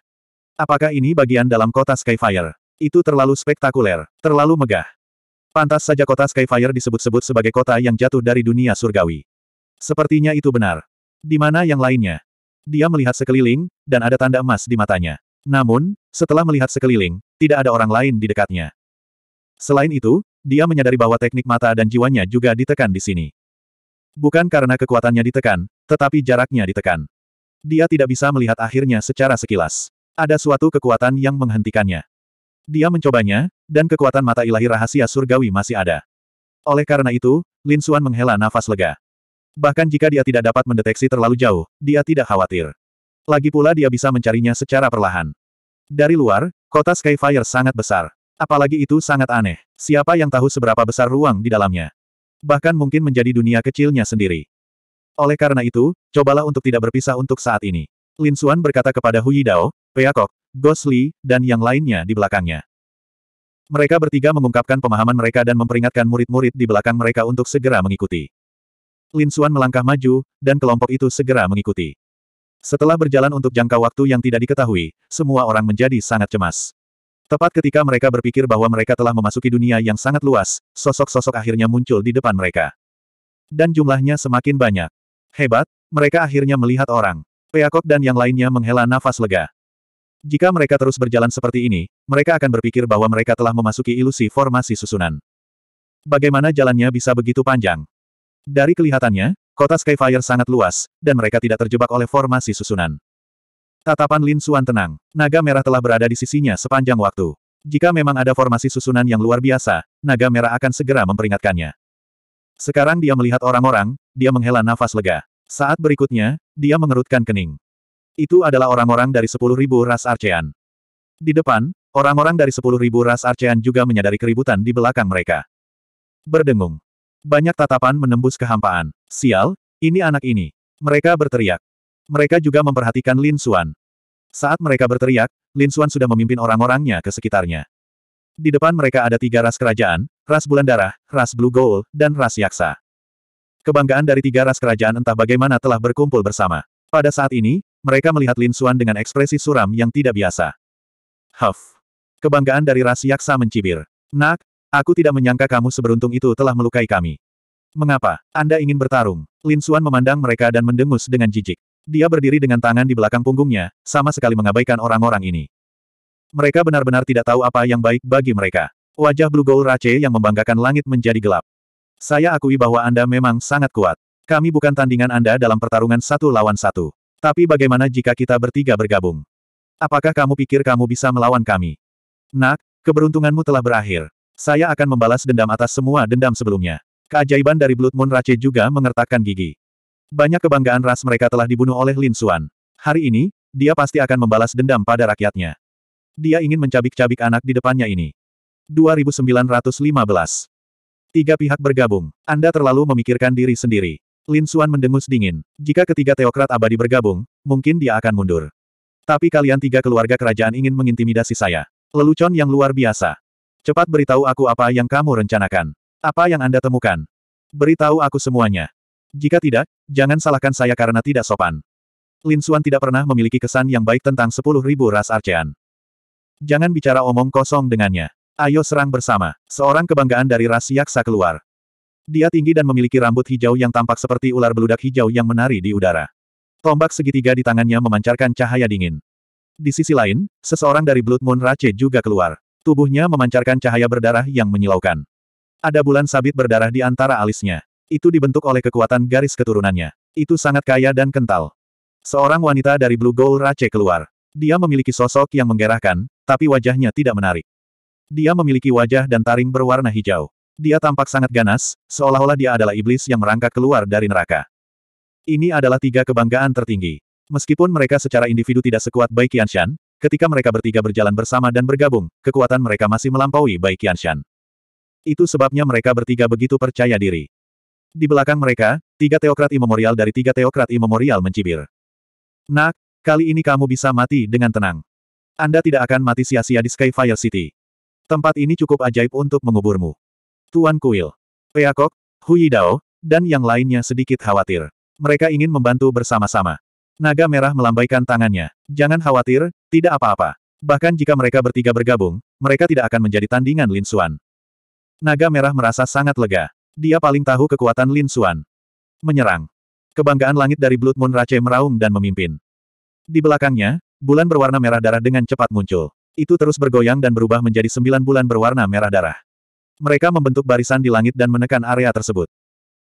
Apakah ini bagian dalam kota Skyfire? Itu terlalu spektakuler, terlalu megah. Pantas saja kota Skyfire disebut-sebut sebagai kota yang jatuh dari dunia surgawi. Sepertinya itu benar. Di mana yang lainnya? Dia melihat sekeliling, dan ada tanda emas di matanya. Namun, setelah melihat sekeliling, tidak ada orang lain di dekatnya. Selain itu, dia menyadari bahwa teknik mata dan jiwanya juga ditekan di sini. Bukan karena kekuatannya ditekan, tetapi jaraknya ditekan. Dia tidak bisa melihat akhirnya secara sekilas. Ada suatu kekuatan yang menghentikannya. Dia mencobanya, dan kekuatan mata ilahi rahasia surgawi masih ada. Oleh karena itu, Lin Suan menghela nafas lega. Bahkan jika dia tidak dapat mendeteksi terlalu jauh, dia tidak khawatir. Lagi pula dia bisa mencarinya secara perlahan. Dari luar, kota Skyfire sangat besar. Apalagi itu sangat aneh. Siapa yang tahu seberapa besar ruang di dalamnya? Bahkan mungkin menjadi dunia kecilnya sendiri. Oleh karena itu, cobalah untuk tidak berpisah untuk saat ini. Lin Suan berkata kepada Hu Yidao, Peakok, Gosli, dan yang lainnya di belakangnya. Mereka bertiga mengungkapkan pemahaman mereka dan memperingatkan murid-murid di belakang mereka untuk segera mengikuti. Lin Suan melangkah maju, dan kelompok itu segera mengikuti. Setelah berjalan untuk jangka waktu yang tidak diketahui, semua orang menjadi sangat cemas. Tepat ketika mereka berpikir bahwa mereka telah memasuki dunia yang sangat luas, sosok-sosok akhirnya muncul di depan mereka. Dan jumlahnya semakin banyak. Hebat, mereka akhirnya melihat orang. Peakok dan yang lainnya menghela nafas lega. Jika mereka terus berjalan seperti ini, mereka akan berpikir bahwa mereka telah memasuki ilusi formasi susunan. Bagaimana jalannya bisa begitu panjang? Dari kelihatannya, kota Skyfire sangat luas, dan mereka tidak terjebak oleh formasi susunan. Tatapan Lin Suan tenang. Naga merah telah berada di sisinya sepanjang waktu. Jika memang ada formasi susunan yang luar biasa, naga merah akan segera memperingatkannya. Sekarang dia melihat orang-orang, dia menghela nafas lega. Saat berikutnya, dia mengerutkan kening. Itu adalah orang-orang dari sepuluh ribu ras Archean. Di depan, orang-orang dari sepuluh ribu ras Archean juga menyadari keributan di belakang mereka. Berdengung. Banyak tatapan menembus kehampaan. Sial, ini anak ini. Mereka berteriak. Mereka juga memperhatikan Lin Xuan. Saat mereka berteriak, Lin Xuan sudah memimpin orang-orangnya ke sekitarnya. Di depan mereka ada tiga ras kerajaan, ras bulan darah, ras blue gold, dan ras yaksa. Kebanggaan dari tiga ras kerajaan entah bagaimana telah berkumpul bersama. Pada saat ini, mereka melihat Lin Xuan dengan ekspresi suram yang tidak biasa. Huff. Kebanggaan dari ras yaksa mencibir. Nak, aku tidak menyangka kamu seberuntung itu telah melukai kami. Mengapa? Anda ingin bertarung? Lin Xuan memandang mereka dan mendengus dengan jijik. Dia berdiri dengan tangan di belakang punggungnya, sama sekali mengabaikan orang-orang ini. Mereka benar-benar tidak tahu apa yang baik bagi mereka. Wajah Blue Gold Rache yang membanggakan langit menjadi gelap. Saya akui bahwa Anda memang sangat kuat. Kami bukan tandingan Anda dalam pertarungan satu lawan satu. Tapi bagaimana jika kita bertiga bergabung? Apakah kamu pikir kamu bisa melawan kami? Nak, keberuntunganmu telah berakhir. Saya akan membalas dendam atas semua dendam sebelumnya. Keajaiban dari Blood Moon Rache juga mengertakkan gigi. Banyak kebanggaan ras mereka telah dibunuh oleh Lin Xuan. Hari ini, dia pasti akan membalas dendam pada rakyatnya. Dia ingin mencabik-cabik anak di depannya ini. 2915. Tiga pihak bergabung. Anda terlalu memikirkan diri sendiri. Lin Suan mendengus dingin. Jika ketiga teokrat abadi bergabung, mungkin dia akan mundur. Tapi kalian tiga keluarga kerajaan ingin mengintimidasi saya. Lelucon yang luar biasa. Cepat beritahu aku apa yang kamu rencanakan. Apa yang Anda temukan. Beritahu aku semuanya. Jika tidak, jangan salahkan saya karena tidak sopan. Lin Suan tidak pernah memiliki kesan yang baik tentang sepuluh ribu ras Arcean. Jangan bicara omong kosong dengannya. Ayo serang bersama. Seorang kebanggaan dari ras Yaksa keluar. Dia tinggi dan memiliki rambut hijau yang tampak seperti ular beludak hijau yang menari di udara. Tombak segitiga di tangannya memancarkan cahaya dingin. Di sisi lain, seseorang dari Blood Moon Rache juga keluar. Tubuhnya memancarkan cahaya berdarah yang menyilaukan. Ada bulan sabit berdarah di antara alisnya. Itu dibentuk oleh kekuatan garis keturunannya. Itu sangat kaya dan kental. Seorang wanita dari Blue Gold Rache keluar. Dia memiliki sosok yang menggerahkan, tapi wajahnya tidak menarik. Dia memiliki wajah dan taring berwarna hijau. Dia tampak sangat ganas, seolah-olah dia adalah iblis yang merangkak keluar dari neraka. Ini adalah tiga kebanggaan tertinggi. Meskipun mereka secara individu tidak sekuat Bai Qianshan, ketika mereka bertiga berjalan bersama dan bergabung, kekuatan mereka masih melampaui Bai Qianshan. Itu sebabnya mereka bertiga begitu percaya diri. Di belakang mereka, tiga teokrat imemorial dari tiga teokrat imemorial mencibir. Nak, kali ini kamu bisa mati dengan tenang. Anda tidak akan mati sia-sia di Skyfire City. Tempat ini cukup ajaib untuk menguburmu. Tuan Kuil, Peacock, Hui Dao, dan yang lainnya sedikit khawatir. Mereka ingin membantu bersama-sama. Naga merah melambaikan tangannya. Jangan khawatir, tidak apa-apa. Bahkan jika mereka bertiga bergabung, mereka tidak akan menjadi tandingan Lin Xuan. Naga merah merasa sangat lega. Dia paling tahu kekuatan Lin Xuan. Menyerang. Kebanggaan langit dari Blood Moon Rache meraung dan memimpin. Di belakangnya, bulan berwarna merah darah dengan cepat muncul. Itu terus bergoyang dan berubah menjadi sembilan bulan berwarna merah darah. Mereka membentuk barisan di langit dan menekan area tersebut.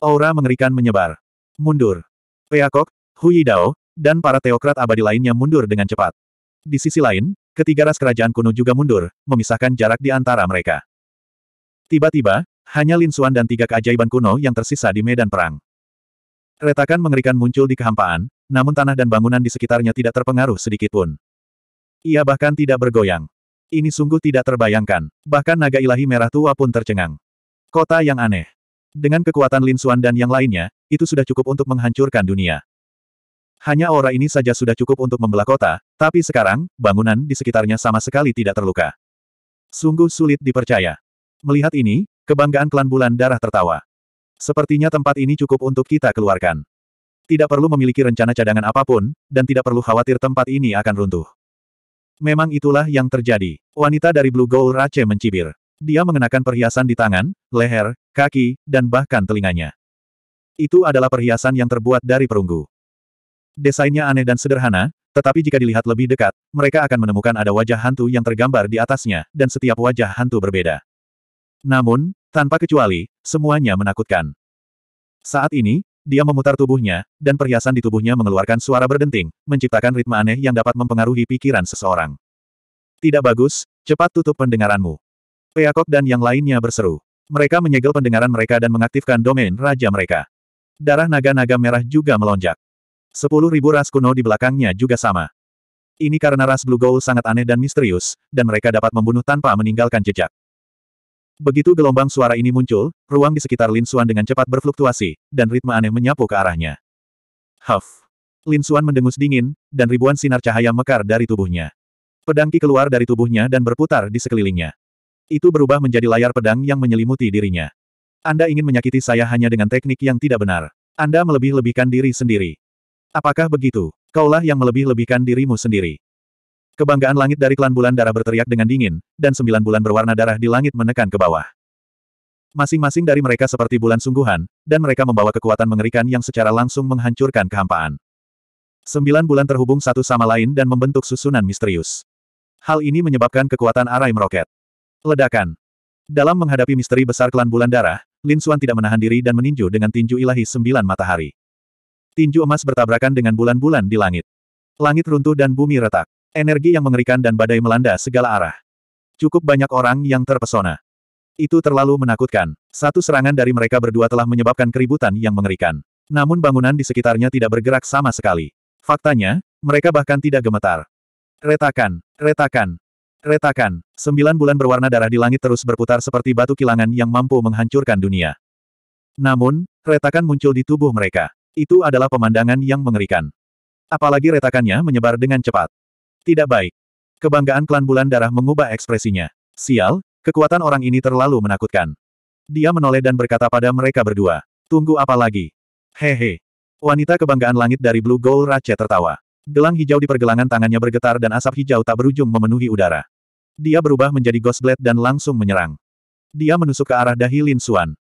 Aura mengerikan menyebar. Mundur. Peakok, Hui Dao, dan para teokrat abadi lainnya mundur dengan cepat. Di sisi lain, ketiga ras kerajaan kuno juga mundur, memisahkan jarak di antara mereka. Tiba-tiba, hanya Lin Xuan dan tiga keajaiban kuno yang tersisa di medan perang. Retakan mengerikan muncul di kehampaan, namun tanah dan bangunan di sekitarnya tidak terpengaruh sedikit pun. Ia bahkan tidak bergoyang. Ini sungguh tidak terbayangkan, bahkan naga ilahi merah tua pun tercengang. Kota yang aneh. Dengan kekuatan Lin Xuan dan yang lainnya, itu sudah cukup untuk menghancurkan dunia. Hanya aura ini saja sudah cukup untuk membelah kota, tapi sekarang, bangunan di sekitarnya sama sekali tidak terluka. Sungguh sulit dipercaya. Melihat ini, kebanggaan klan bulan darah tertawa. Sepertinya tempat ini cukup untuk kita keluarkan. Tidak perlu memiliki rencana cadangan apapun, dan tidak perlu khawatir tempat ini akan runtuh. Memang itulah yang terjadi. Wanita dari Blue Gold Rache mencibir. Dia mengenakan perhiasan di tangan, leher, kaki, dan bahkan telinganya. Itu adalah perhiasan yang terbuat dari perunggu. Desainnya aneh dan sederhana, tetapi jika dilihat lebih dekat, mereka akan menemukan ada wajah hantu yang tergambar di atasnya, dan setiap wajah hantu berbeda. Namun, tanpa kecuali, semuanya menakutkan. Saat ini, dia memutar tubuhnya, dan perhiasan di tubuhnya mengeluarkan suara berdenting, menciptakan ritme aneh yang dapat mempengaruhi pikiran seseorang. Tidak bagus, cepat tutup pendengaranmu. Peakok dan yang lainnya berseru. Mereka menyegel pendengaran mereka dan mengaktifkan domain raja mereka. Darah naga-naga merah juga melonjak. Sepuluh ribu ras kuno di belakangnya juga sama. Ini karena ras Blue Gold sangat aneh dan misterius, dan mereka dapat membunuh tanpa meninggalkan jejak. Begitu gelombang suara ini muncul, ruang di sekitar Lin Xuan dengan cepat berfluktuasi, dan ritme aneh menyapu ke arahnya. Huff! Lin Xuan mendengus dingin, dan ribuan sinar cahaya mekar dari tubuhnya. Pedang Ki keluar dari tubuhnya dan berputar di sekelilingnya. Itu berubah menjadi layar pedang yang menyelimuti dirinya. Anda ingin menyakiti saya hanya dengan teknik yang tidak benar. Anda melebih-lebihkan diri sendiri. Apakah begitu? Kaulah yang melebih-lebihkan dirimu sendiri. Kebanggaan langit dari klan bulan darah berteriak dengan dingin, dan sembilan bulan berwarna darah di langit menekan ke bawah. Masing-masing dari mereka seperti bulan sungguhan, dan mereka membawa kekuatan mengerikan yang secara langsung menghancurkan kehampaan. Sembilan bulan terhubung satu sama lain dan membentuk susunan misterius. Hal ini menyebabkan kekuatan arai meroket. Ledakan. Dalam menghadapi misteri besar klan bulan darah, Lin Xuan tidak menahan diri dan meninju dengan tinju ilahi sembilan matahari. Tinju emas bertabrakan dengan bulan-bulan di langit. Langit runtuh dan bumi retak. Energi yang mengerikan dan badai melanda segala arah. Cukup banyak orang yang terpesona. Itu terlalu menakutkan. Satu serangan dari mereka berdua telah menyebabkan keributan yang mengerikan. Namun bangunan di sekitarnya tidak bergerak sama sekali. Faktanya, mereka bahkan tidak gemetar. Retakan, retakan, retakan. Sembilan bulan berwarna darah di langit terus berputar seperti batu kilangan yang mampu menghancurkan dunia. Namun, retakan muncul di tubuh mereka. Itu adalah pemandangan yang mengerikan. Apalagi retakannya menyebar dengan cepat. Tidak baik. Kebanggaan klan bulan darah mengubah ekspresinya. Sial, kekuatan orang ini terlalu menakutkan. Dia menoleh dan berkata pada mereka berdua. Tunggu apa lagi? Hehe. Wanita kebanggaan langit dari Blue Gold Rache tertawa. Gelang hijau di pergelangan tangannya bergetar dan asap hijau tak berujung memenuhi udara. Dia berubah menjadi Ghost Blade dan langsung menyerang. Dia menusuk ke arah dahi Lin Xuan.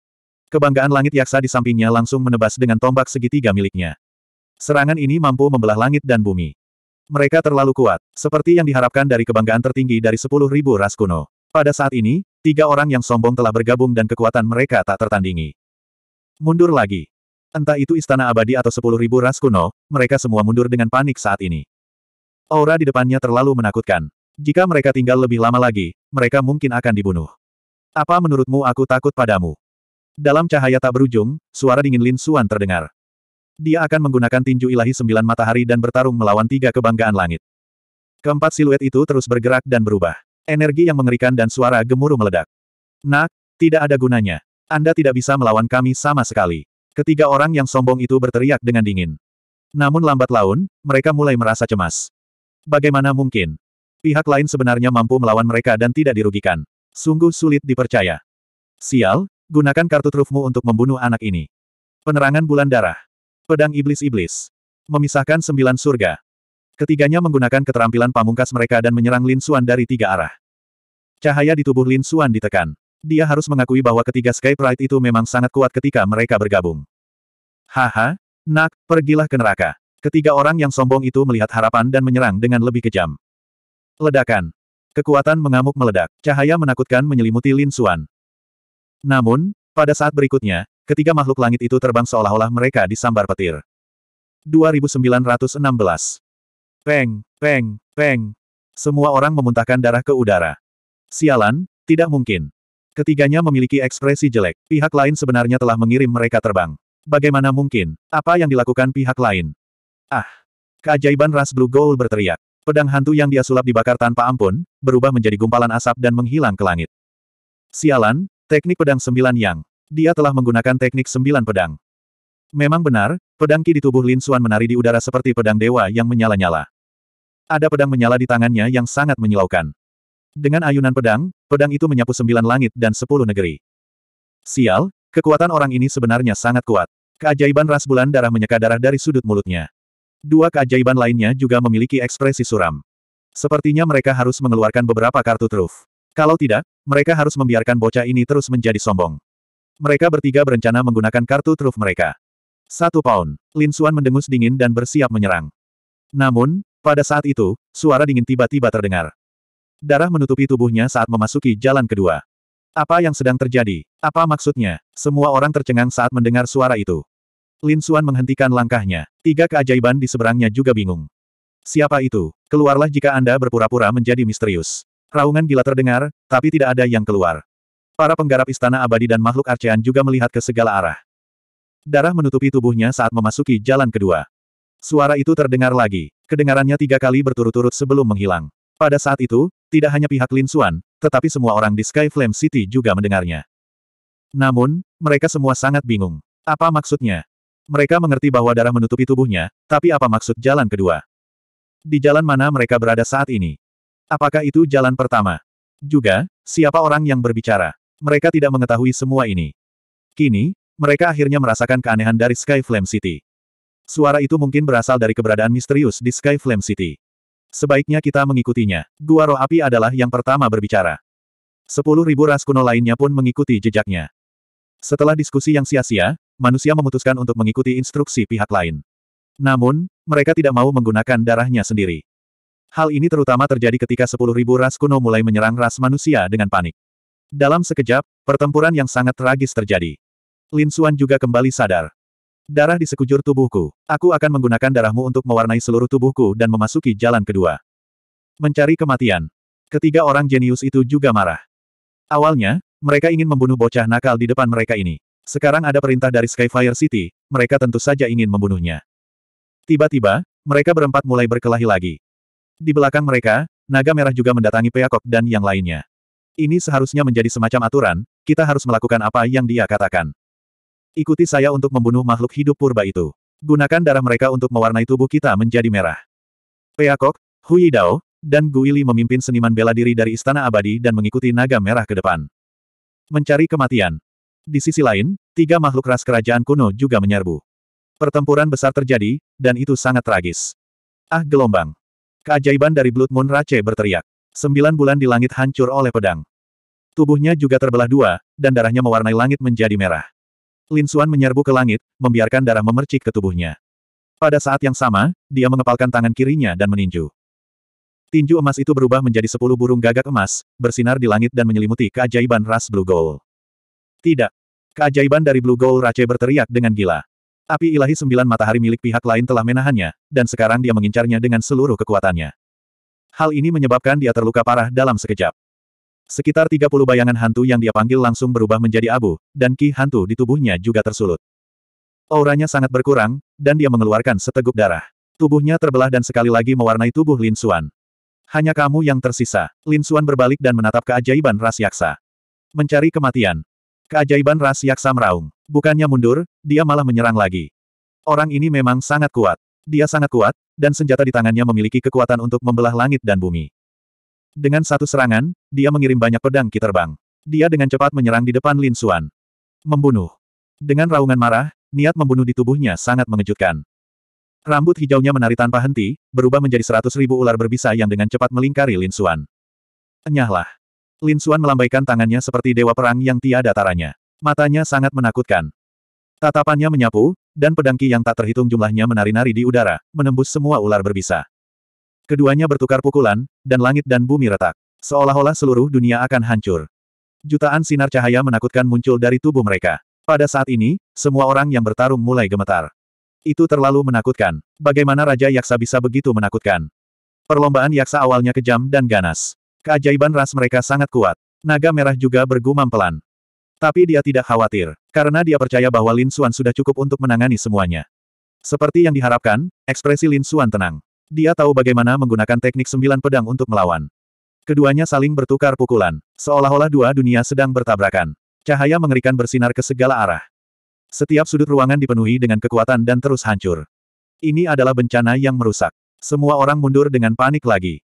Kebanggaan langit yaksa di sampingnya langsung menebas dengan tombak segitiga miliknya. Serangan ini mampu membelah langit dan bumi. Mereka terlalu kuat, seperti yang diharapkan dari kebanggaan tertinggi dari sepuluh ribu ras kuno. Pada saat ini, tiga orang yang sombong telah bergabung dan kekuatan mereka tak tertandingi. Mundur lagi. Entah itu istana abadi atau sepuluh ribu ras kuno, mereka semua mundur dengan panik saat ini. Aura di depannya terlalu menakutkan. Jika mereka tinggal lebih lama lagi, mereka mungkin akan dibunuh. Apa menurutmu aku takut padamu? Dalam cahaya tak berujung, suara dingin Lin Suan terdengar. Dia akan menggunakan tinju ilahi sembilan matahari dan bertarung melawan tiga kebanggaan langit. Keempat siluet itu terus bergerak dan berubah. Energi yang mengerikan dan suara gemuruh meledak. Nak, tidak ada gunanya. Anda tidak bisa melawan kami sama sekali. Ketiga orang yang sombong itu berteriak dengan dingin. Namun lambat laun, mereka mulai merasa cemas. Bagaimana mungkin? Pihak lain sebenarnya mampu melawan mereka dan tidak dirugikan. Sungguh sulit dipercaya. Sial, gunakan kartu trufmu untuk membunuh anak ini. Penerangan bulan darah. Pedang Iblis-Iblis. Memisahkan sembilan surga. Ketiganya menggunakan keterampilan pamungkas mereka dan menyerang Lin Xuan dari tiga arah. Cahaya di tubuh Lin Xuan ditekan. Dia harus mengakui bahwa ketiga Sky Pride itu memang sangat kuat ketika mereka bergabung. Haha, nak, pergilah ke neraka. Ketiga orang yang sombong itu melihat harapan dan menyerang dengan lebih kejam. Ledakan. Kekuatan mengamuk meledak. Cahaya menakutkan menyelimuti Lin Xuan. Namun, pada saat berikutnya, Ketiga makhluk langit itu terbang seolah-olah mereka disambar petir. 2916 Peng, peng, peng. Semua orang memuntahkan darah ke udara. Sialan, tidak mungkin. Ketiganya memiliki ekspresi jelek. Pihak lain sebenarnya telah mengirim mereka terbang. Bagaimana mungkin? Apa yang dilakukan pihak lain? Ah! Keajaiban ras Blue Gold berteriak. Pedang hantu yang dia sulap dibakar tanpa ampun, berubah menjadi gumpalan asap dan menghilang ke langit. Sialan, teknik pedang sembilan yang. Dia telah menggunakan teknik sembilan pedang. Memang benar, pedang ki di tubuh Lin Xuan menari di udara seperti pedang dewa yang menyala-nyala. Ada pedang menyala di tangannya yang sangat menyilaukan. Dengan ayunan pedang, pedang itu menyapu sembilan langit dan sepuluh negeri. Sial, kekuatan orang ini sebenarnya sangat kuat. Keajaiban ras bulan darah menyeka darah dari sudut mulutnya. Dua keajaiban lainnya juga memiliki ekspresi suram. Sepertinya mereka harus mengeluarkan beberapa kartu truf. Kalau tidak, mereka harus membiarkan bocah ini terus menjadi sombong. Mereka bertiga berencana menggunakan kartu truf mereka. Satu pound. Lin Xuan mendengus dingin dan bersiap menyerang. Namun, pada saat itu, suara dingin tiba-tiba terdengar. Darah menutupi tubuhnya saat memasuki jalan kedua. Apa yang sedang terjadi? Apa maksudnya? Semua orang tercengang saat mendengar suara itu. Lin Xuan menghentikan langkahnya. Tiga keajaiban di seberangnya juga bingung. Siapa itu? Keluarlah jika Anda berpura-pura menjadi misterius. Raungan gila terdengar, tapi tidak ada yang keluar. Para penggarap istana abadi dan makhluk arcean juga melihat ke segala arah. Darah menutupi tubuhnya saat memasuki jalan kedua. Suara itu terdengar lagi, kedengarannya tiga kali berturut-turut sebelum menghilang. Pada saat itu, tidak hanya pihak Lin Xuan, tetapi semua orang di Sky Flame City juga mendengarnya. Namun, mereka semua sangat bingung. Apa maksudnya? Mereka mengerti bahwa darah menutupi tubuhnya, tapi apa maksud jalan kedua? Di jalan mana mereka berada saat ini? Apakah itu jalan pertama? Juga, siapa orang yang berbicara? Mereka tidak mengetahui semua ini. Kini, mereka akhirnya merasakan keanehan dari Sky Flame City. Suara itu mungkin berasal dari keberadaan misterius di Sky Flame City. Sebaiknya kita mengikutinya. Gua roh api adalah yang pertama berbicara. Sepuluh ribu ras kuno lainnya pun mengikuti jejaknya. Setelah diskusi yang sia-sia, manusia memutuskan untuk mengikuti instruksi pihak lain. Namun, mereka tidak mau menggunakan darahnya sendiri. Hal ini terutama terjadi ketika sepuluh ribu ras kuno mulai menyerang ras manusia dengan panik. Dalam sekejap, pertempuran yang sangat tragis terjadi. Lin Xuan juga kembali sadar. Darah di sekujur tubuhku. Aku akan menggunakan darahmu untuk mewarnai seluruh tubuhku dan memasuki jalan kedua. Mencari kematian. Ketiga orang jenius itu juga marah. Awalnya, mereka ingin membunuh bocah nakal di depan mereka ini. Sekarang ada perintah dari Skyfire City, mereka tentu saja ingin membunuhnya. Tiba-tiba, mereka berempat mulai berkelahi lagi. Di belakang mereka, naga merah juga mendatangi Peacock dan yang lainnya. Ini seharusnya menjadi semacam aturan, kita harus melakukan apa yang dia katakan. Ikuti saya untuk membunuh makhluk hidup purba itu. Gunakan darah mereka untuk mewarnai tubuh kita menjadi merah. Peakok, Hui Dao, dan Guili memimpin seniman bela diri dari Istana Abadi dan mengikuti naga merah ke depan. Mencari kematian. Di sisi lain, tiga makhluk ras kerajaan kuno juga menyerbu. Pertempuran besar terjadi, dan itu sangat tragis. Ah gelombang. Keajaiban dari Blood Moon Rache berteriak. Sembilan bulan di langit hancur oleh pedang. Tubuhnya juga terbelah dua, dan darahnya mewarnai langit menjadi merah. Lin Xuan menyerbu ke langit, membiarkan darah memercik ke tubuhnya. Pada saat yang sama, dia mengepalkan tangan kirinya dan meninju. Tinju emas itu berubah menjadi sepuluh burung gagak emas, bersinar di langit dan menyelimuti keajaiban ras Blue Gold. Tidak. Keajaiban dari Blue Gold Rache berteriak dengan gila. Api ilahi sembilan matahari milik pihak lain telah menahannya, dan sekarang dia mengincarnya dengan seluruh kekuatannya. Hal ini menyebabkan dia terluka parah dalam sekejap. Sekitar 30 bayangan hantu yang dia panggil langsung berubah menjadi abu, dan ki hantu di tubuhnya juga tersulut. Auranya sangat berkurang, dan dia mengeluarkan seteguk darah. Tubuhnya terbelah dan sekali lagi mewarnai tubuh Lin Xuan. Hanya kamu yang tersisa. Lin Xuan berbalik dan menatap keajaiban ras yaksa. Mencari kematian. Keajaiban ras yaksa meraung. Bukannya mundur, dia malah menyerang lagi. Orang ini memang sangat kuat. Dia sangat kuat, dan senjata di tangannya memiliki kekuatan untuk membelah langit dan bumi. Dengan satu serangan, dia mengirim banyak pedang ki terbang. Dia dengan cepat menyerang di depan Lin Xuan. Membunuh. Dengan raungan marah, niat membunuh di tubuhnya sangat mengejutkan. Rambut hijaunya menari tanpa henti, berubah menjadi seratus ribu ular berbisa yang dengan cepat melingkari Lin Xuan. Enyahlah. Lin Xuan melambaikan tangannya seperti dewa perang yang tiada taranya. Matanya sangat menakutkan. Tatapannya menyapu, dan pedangki yang tak terhitung jumlahnya menari-nari di udara, menembus semua ular berbisa. Keduanya bertukar pukulan, dan langit dan bumi retak. Seolah-olah seluruh dunia akan hancur. Jutaan sinar cahaya menakutkan muncul dari tubuh mereka. Pada saat ini, semua orang yang bertarung mulai gemetar. Itu terlalu menakutkan. Bagaimana Raja Yaksa bisa begitu menakutkan? Perlombaan Yaksa awalnya kejam dan ganas. Keajaiban ras mereka sangat kuat. Naga merah juga bergumam pelan. Tapi dia tidak khawatir, karena dia percaya bahwa Lin Xuan sudah cukup untuk menangani semuanya. Seperti yang diharapkan, ekspresi Lin Xuan tenang. Dia tahu bagaimana menggunakan teknik sembilan pedang untuk melawan. Keduanya saling bertukar pukulan, seolah-olah dua dunia sedang bertabrakan. Cahaya mengerikan bersinar ke segala arah. Setiap sudut ruangan dipenuhi dengan kekuatan dan terus hancur. Ini adalah bencana yang merusak. Semua orang mundur dengan panik lagi.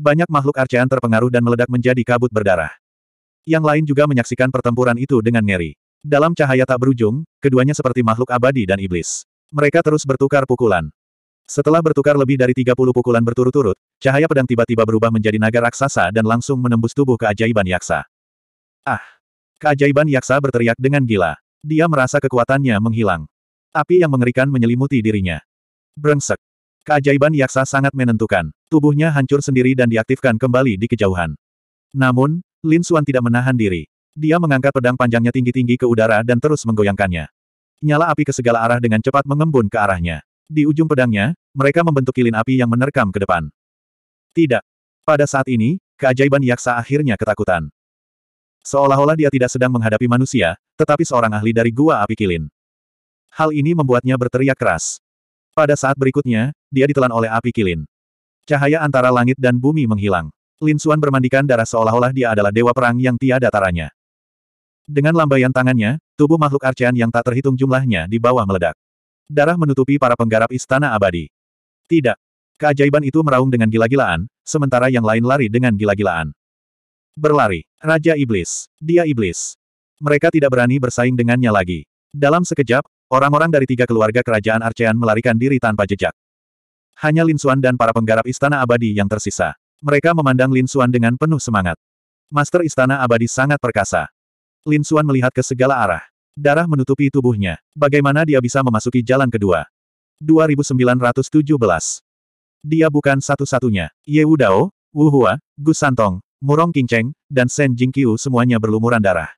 Banyak makhluk arcean terpengaruh dan meledak menjadi kabut berdarah. Yang lain juga menyaksikan pertempuran itu dengan ngeri. Dalam cahaya tak berujung, keduanya seperti makhluk abadi dan iblis. Mereka terus bertukar pukulan. Setelah bertukar lebih dari 30 pukulan berturut-turut, cahaya pedang tiba-tiba berubah menjadi naga raksasa dan langsung menembus tubuh keajaiban Yaksa. Ah! Keajaiban Yaksa berteriak dengan gila. Dia merasa kekuatannya menghilang. Api yang mengerikan menyelimuti dirinya. Brengsek! Keajaiban Yaksa sangat menentukan. Tubuhnya hancur sendiri dan diaktifkan kembali di kejauhan. Namun, Lin Suan tidak menahan diri. Dia mengangkat pedang panjangnya tinggi-tinggi ke udara dan terus menggoyangkannya. Nyala api ke segala arah dengan cepat mengembun ke arahnya. Di ujung pedangnya, mereka membentuk kilin api yang menerkam ke depan. Tidak. Pada saat ini, keajaiban Yaksa akhirnya ketakutan. Seolah-olah dia tidak sedang menghadapi manusia, tetapi seorang ahli dari gua api kilin. Hal ini membuatnya berteriak keras. Pada saat berikutnya, dia ditelan oleh api kilin. Cahaya antara langit dan bumi menghilang. Lin Suan bermandikan darah seolah-olah dia adalah dewa perang yang tiada taranya. Dengan lambaian tangannya, tubuh makhluk Arcean yang tak terhitung jumlahnya di bawah meledak. Darah menutupi para penggarap istana abadi. Tidak. Keajaiban itu meraung dengan gila-gilaan, sementara yang lain lari dengan gila-gilaan. Berlari. Raja Iblis. Dia Iblis. Mereka tidak berani bersaing dengannya lagi. Dalam sekejap, orang-orang dari tiga keluarga kerajaan Arcean melarikan diri tanpa jejak. Hanya Lin Suan dan para penggarap istana abadi yang tersisa. Mereka memandang Lin Xuan dengan penuh semangat. Master Istana Abadi sangat perkasa. Lin Xuan melihat ke segala arah. Darah menutupi tubuhnya. Bagaimana dia bisa memasuki jalan kedua? 2917. Dia bukan satu-satunya. Ye Wu Dao, Wu Hua, Gu Santong, Murong Qingcheng, dan Shen Jingqiu semuanya berlumuran darah.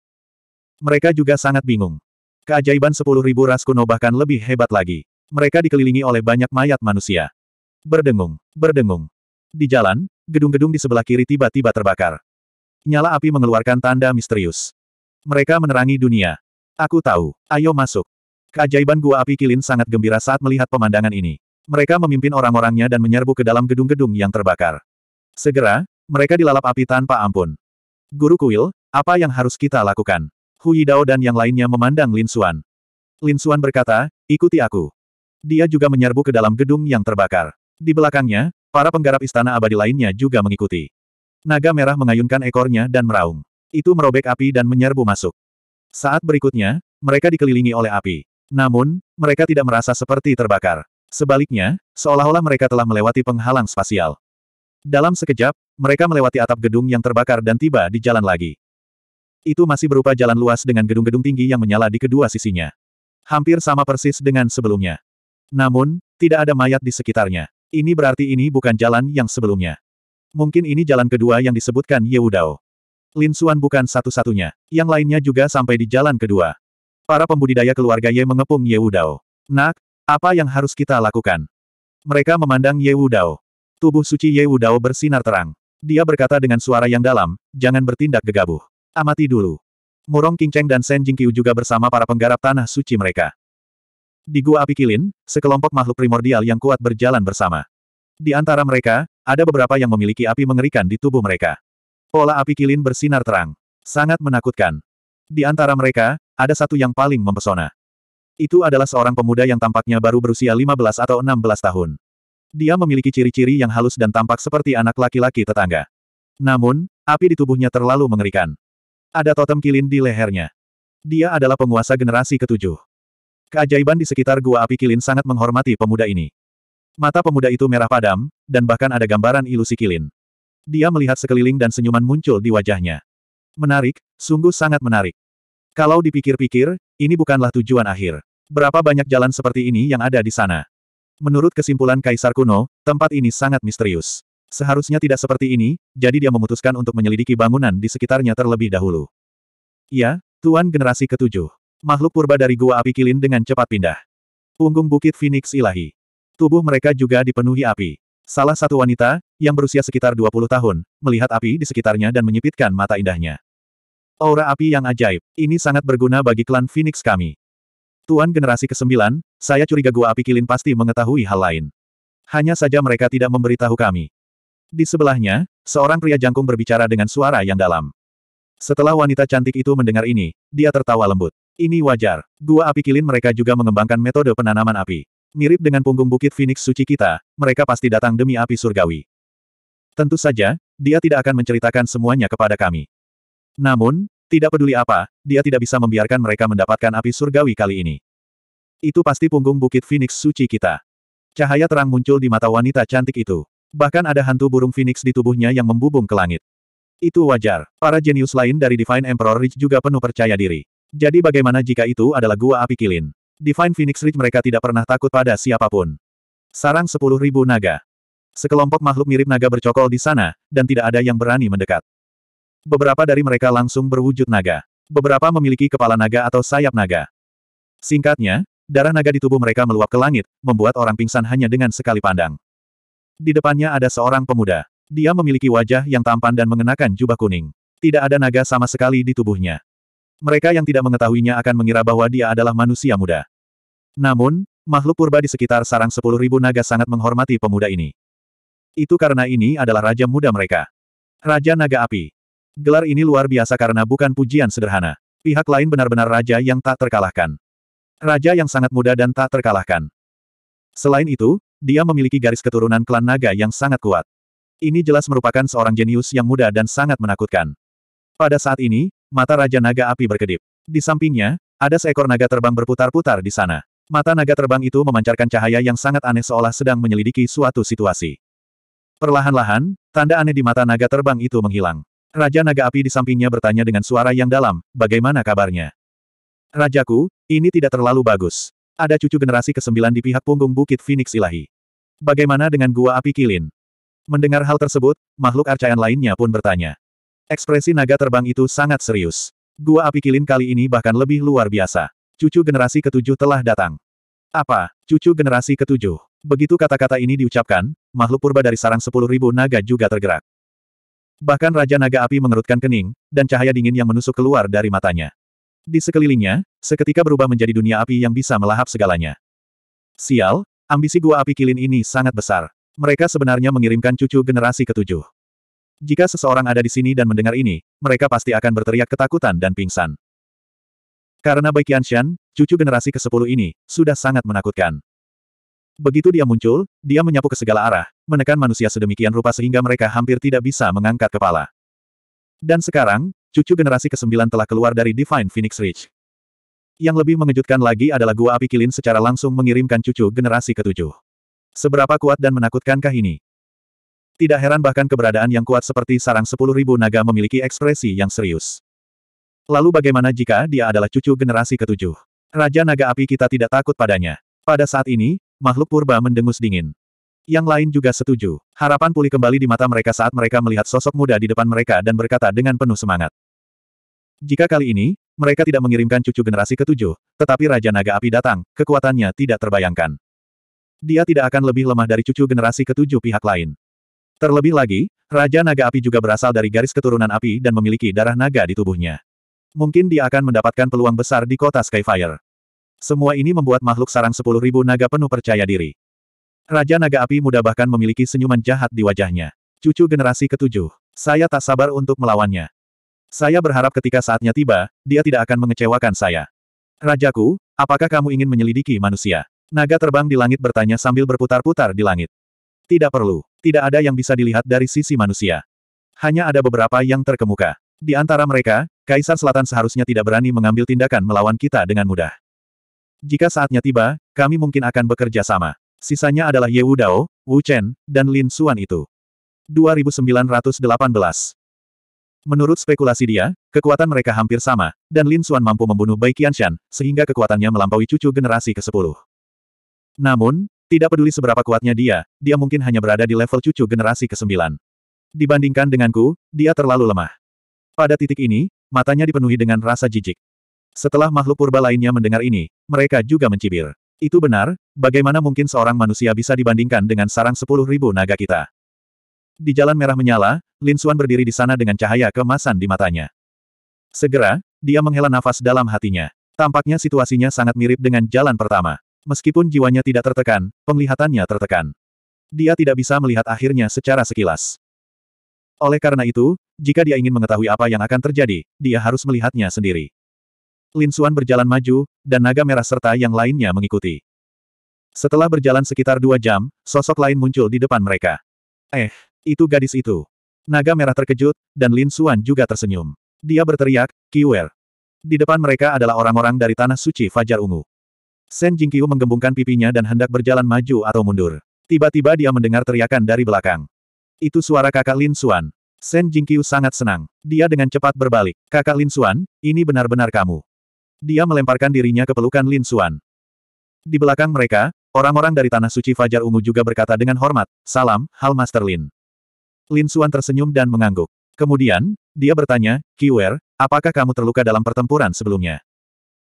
Mereka juga sangat bingung. Keajaiban 10.000 ras kuno bahkan lebih hebat lagi. Mereka dikelilingi oleh banyak mayat manusia. Berdengung, berdengung. Di jalan, gedung-gedung di sebelah kiri tiba-tiba terbakar. Nyala api mengeluarkan tanda misterius. Mereka menerangi dunia. Aku tahu, ayo masuk. Keajaiban gua api kilin sangat gembira saat melihat pemandangan ini. Mereka memimpin orang-orangnya dan menyerbu ke dalam gedung-gedung yang terbakar. Segera, mereka dilalap api tanpa ampun. Guru Kuil, apa yang harus kita lakukan? Hu Yidao dan yang lainnya memandang Lin Xuan. Lin Xuan berkata, ikuti aku. Dia juga menyerbu ke dalam gedung yang terbakar. Di belakangnya, Para penggarap istana abadi lainnya juga mengikuti. Naga merah mengayunkan ekornya dan meraung. Itu merobek api dan menyerbu masuk. Saat berikutnya, mereka dikelilingi oleh api. Namun, mereka tidak merasa seperti terbakar. Sebaliknya, seolah-olah mereka telah melewati penghalang spasial. Dalam sekejap, mereka melewati atap gedung yang terbakar dan tiba di jalan lagi. Itu masih berupa jalan luas dengan gedung-gedung tinggi yang menyala di kedua sisinya. Hampir sama persis dengan sebelumnya. Namun, tidak ada mayat di sekitarnya. Ini berarti ini bukan jalan yang sebelumnya. Mungkin ini jalan kedua yang disebutkan Ye Yeudao. Lin Xuan bukan satu-satunya. Yang lainnya juga sampai di jalan kedua. Para pembudidaya keluarga Ye mengepung Ye Yeudao. Nak, apa yang harus kita lakukan? Mereka memandang Ye Yeudao. Tubuh suci Ye Yeudao bersinar terang. Dia berkata dengan suara yang dalam, jangan bertindak gegabah. Amati dulu. Murong Cheng dan Shen Jingqiu juga bersama para penggarap tanah suci mereka. Di Gua Api Kilin, sekelompok makhluk primordial yang kuat berjalan bersama. Di antara mereka, ada beberapa yang memiliki api mengerikan di tubuh mereka. Pola api kilin bersinar terang. Sangat menakutkan. Di antara mereka, ada satu yang paling mempesona. Itu adalah seorang pemuda yang tampaknya baru berusia 15 atau 16 tahun. Dia memiliki ciri-ciri yang halus dan tampak seperti anak laki-laki tetangga. Namun, api di tubuhnya terlalu mengerikan. Ada totem kilin di lehernya. Dia adalah penguasa generasi ketujuh. Keajaiban di sekitar gua api kilin sangat menghormati pemuda ini. Mata pemuda itu merah padam, dan bahkan ada gambaran ilusi kilin. Dia melihat sekeliling dan senyuman muncul di wajahnya. Menarik, sungguh sangat menarik. Kalau dipikir-pikir, ini bukanlah tujuan akhir. Berapa banyak jalan seperti ini yang ada di sana? Menurut kesimpulan Kaisar kuno, tempat ini sangat misterius. Seharusnya tidak seperti ini, jadi dia memutuskan untuk menyelidiki bangunan di sekitarnya terlebih dahulu. Ya, Tuan Generasi Ketujuh. Makhluk purba dari gua api kilin dengan cepat pindah. Punggung bukit Phoenix ilahi. Tubuh mereka juga dipenuhi api. Salah satu wanita, yang berusia sekitar 20 tahun, melihat api di sekitarnya dan menyipitkan mata indahnya. Aura api yang ajaib, ini sangat berguna bagi klan Phoenix kami. Tuan generasi ke-9, saya curiga gua api kilin pasti mengetahui hal lain. Hanya saja mereka tidak memberitahu kami. Di sebelahnya, seorang pria jangkung berbicara dengan suara yang dalam. Setelah wanita cantik itu mendengar ini, dia tertawa lembut. Ini wajar. Gua api kilin mereka juga mengembangkan metode penanaman api. Mirip dengan punggung bukit Phoenix suci kita, mereka pasti datang demi api surgawi. Tentu saja, dia tidak akan menceritakan semuanya kepada kami. Namun, tidak peduli apa, dia tidak bisa membiarkan mereka mendapatkan api surgawi kali ini. Itu pasti punggung bukit Phoenix suci kita. Cahaya terang muncul di mata wanita cantik itu. Bahkan ada hantu burung Phoenix di tubuhnya yang membubung ke langit. Itu wajar. Para jenius lain dari Divine Emperor Ridge juga penuh percaya diri. Jadi bagaimana jika itu adalah gua api kilin? Divine Phoenix Ridge mereka tidak pernah takut pada siapapun. Sarang 10.000 naga. Sekelompok makhluk mirip naga bercokol di sana, dan tidak ada yang berani mendekat. Beberapa dari mereka langsung berwujud naga. Beberapa memiliki kepala naga atau sayap naga. Singkatnya, darah naga di tubuh mereka meluap ke langit, membuat orang pingsan hanya dengan sekali pandang. Di depannya ada seorang pemuda. Dia memiliki wajah yang tampan dan mengenakan jubah kuning. Tidak ada naga sama sekali di tubuhnya mereka yang tidak mengetahuinya akan mengira bahwa dia adalah manusia muda. Namun, makhluk purba di sekitar sarang sepuluh ribu naga sangat menghormati pemuda ini. Itu karena ini adalah raja muda mereka. Raja Naga Api. Gelar ini luar biasa karena bukan pujian sederhana. Pihak lain benar-benar raja yang tak terkalahkan. Raja yang sangat muda dan tak terkalahkan. Selain itu, dia memiliki garis keturunan klan naga yang sangat kuat. Ini jelas merupakan seorang jenius yang muda dan sangat menakutkan. Pada saat ini, mata Raja Naga Api berkedip. Di sampingnya, ada seekor naga terbang berputar-putar di sana. Mata naga terbang itu memancarkan cahaya yang sangat aneh seolah sedang menyelidiki suatu situasi. Perlahan-lahan, tanda aneh di mata naga terbang itu menghilang. Raja Naga Api di sampingnya bertanya dengan suara yang dalam, bagaimana kabarnya? Rajaku, ini tidak terlalu bagus. Ada cucu generasi ke-9 di pihak punggung Bukit Phoenix Ilahi. Bagaimana dengan Gua Api Kilin? Mendengar hal tersebut, makhluk arcaian lainnya pun bertanya. Ekspresi naga terbang itu sangat serius. Gua api kilin kali ini bahkan lebih luar biasa. Cucu generasi ketujuh telah datang. Apa? Cucu generasi ketujuh. Begitu kata-kata ini diucapkan, makhluk purba dari sarang sepuluh ribu naga juga tergerak. Bahkan Raja Naga Api mengerutkan kening, dan cahaya dingin yang menusuk keluar dari matanya. Di sekelilingnya, seketika berubah menjadi dunia api yang bisa melahap segalanya. Sial, ambisi gua api kilin ini sangat besar. Mereka sebenarnya mengirimkan cucu generasi ketujuh. Jika seseorang ada di sini dan mendengar ini, mereka pasti akan berteriak ketakutan dan pingsan. Karena Bai Qianshan, cucu generasi ke-10 ini, sudah sangat menakutkan. Begitu dia muncul, dia menyapu ke segala arah, menekan manusia sedemikian rupa sehingga mereka hampir tidak bisa mengangkat kepala. Dan sekarang, cucu generasi ke-9 telah keluar dari Divine Phoenix Ridge. Yang lebih mengejutkan lagi adalah gua api kilin secara langsung mengirimkan cucu generasi ke-7. Seberapa kuat dan menakutkankah ini? Tidak heran bahkan keberadaan yang kuat seperti sarang sepuluh ribu naga memiliki ekspresi yang serius. Lalu bagaimana jika dia adalah cucu generasi ketujuh? Raja Naga Api kita tidak takut padanya. Pada saat ini, makhluk purba mendengus dingin. Yang lain juga setuju. Harapan pulih kembali di mata mereka saat mereka melihat sosok muda di depan mereka dan berkata dengan penuh semangat. Jika kali ini, mereka tidak mengirimkan cucu generasi ketujuh, tetapi Raja Naga Api datang, kekuatannya tidak terbayangkan. Dia tidak akan lebih lemah dari cucu generasi ketujuh pihak lain. Terlebih lagi, Raja Naga Api juga berasal dari garis keturunan api dan memiliki darah naga di tubuhnya. Mungkin dia akan mendapatkan peluang besar di kota Skyfire. Semua ini membuat makhluk sarang sepuluh ribu naga penuh percaya diri. Raja Naga Api muda bahkan memiliki senyuman jahat di wajahnya. Cucu generasi ketujuh. Saya tak sabar untuk melawannya. Saya berharap ketika saatnya tiba, dia tidak akan mengecewakan saya. Rajaku, apakah kamu ingin menyelidiki manusia? Naga terbang di langit bertanya sambil berputar-putar di langit. Tidak perlu. Tidak ada yang bisa dilihat dari sisi manusia. Hanya ada beberapa yang terkemuka. Di antara mereka, Kaisar Selatan seharusnya tidak berani mengambil tindakan melawan kita dengan mudah. Jika saatnya tiba, kami mungkin akan bekerja sama. Sisanya adalah Ye Wu Dao, Wu Chen, dan Lin Xuan itu. 2918 Menurut spekulasi dia, kekuatan mereka hampir sama, dan Lin Xuan mampu membunuh Bai Qianshan, sehingga kekuatannya melampaui cucu generasi ke-10. Namun, tidak peduli seberapa kuatnya dia, dia mungkin hanya berada di level cucu generasi ke-9. Dibandingkan denganku, dia terlalu lemah. Pada titik ini, matanya dipenuhi dengan rasa jijik. Setelah makhluk purba lainnya mendengar ini, mereka juga mencibir. Itu benar, bagaimana mungkin seorang manusia bisa dibandingkan dengan sarang ribu naga kita? Di jalan merah menyala, Lin Suan berdiri di sana dengan cahaya kemasan di matanya. Segera, dia menghela nafas dalam hatinya. Tampaknya situasinya sangat mirip dengan jalan pertama. Meskipun jiwanya tidak tertekan, penglihatannya tertekan. Dia tidak bisa melihat akhirnya secara sekilas. Oleh karena itu, jika dia ingin mengetahui apa yang akan terjadi, dia harus melihatnya sendiri. Lin Xuan berjalan maju, dan naga merah serta yang lainnya mengikuti. Setelah berjalan sekitar dua jam, sosok lain muncul di depan mereka. Eh, itu gadis itu. Naga merah terkejut, dan Lin Xuan juga tersenyum. Dia berteriak, Kiwer. Di depan mereka adalah orang-orang dari Tanah Suci Fajar Ungu. Sen Jingqiu menggembungkan pipinya dan hendak berjalan maju atau mundur. Tiba-tiba dia mendengar teriakan dari belakang. Itu suara kakak Lin Xuan. Sen Jingqiu sangat senang. Dia dengan cepat berbalik. Kakak Lin Xuan, ini benar-benar kamu. Dia melemparkan dirinya ke pelukan Lin Xuan. Di belakang mereka, orang-orang dari Tanah Suci Fajar Ungu juga berkata dengan hormat, Salam, Hal Master Lin. Lin Xuan tersenyum dan mengangguk. Kemudian, dia bertanya, Kiwer, apakah kamu terluka dalam pertempuran sebelumnya?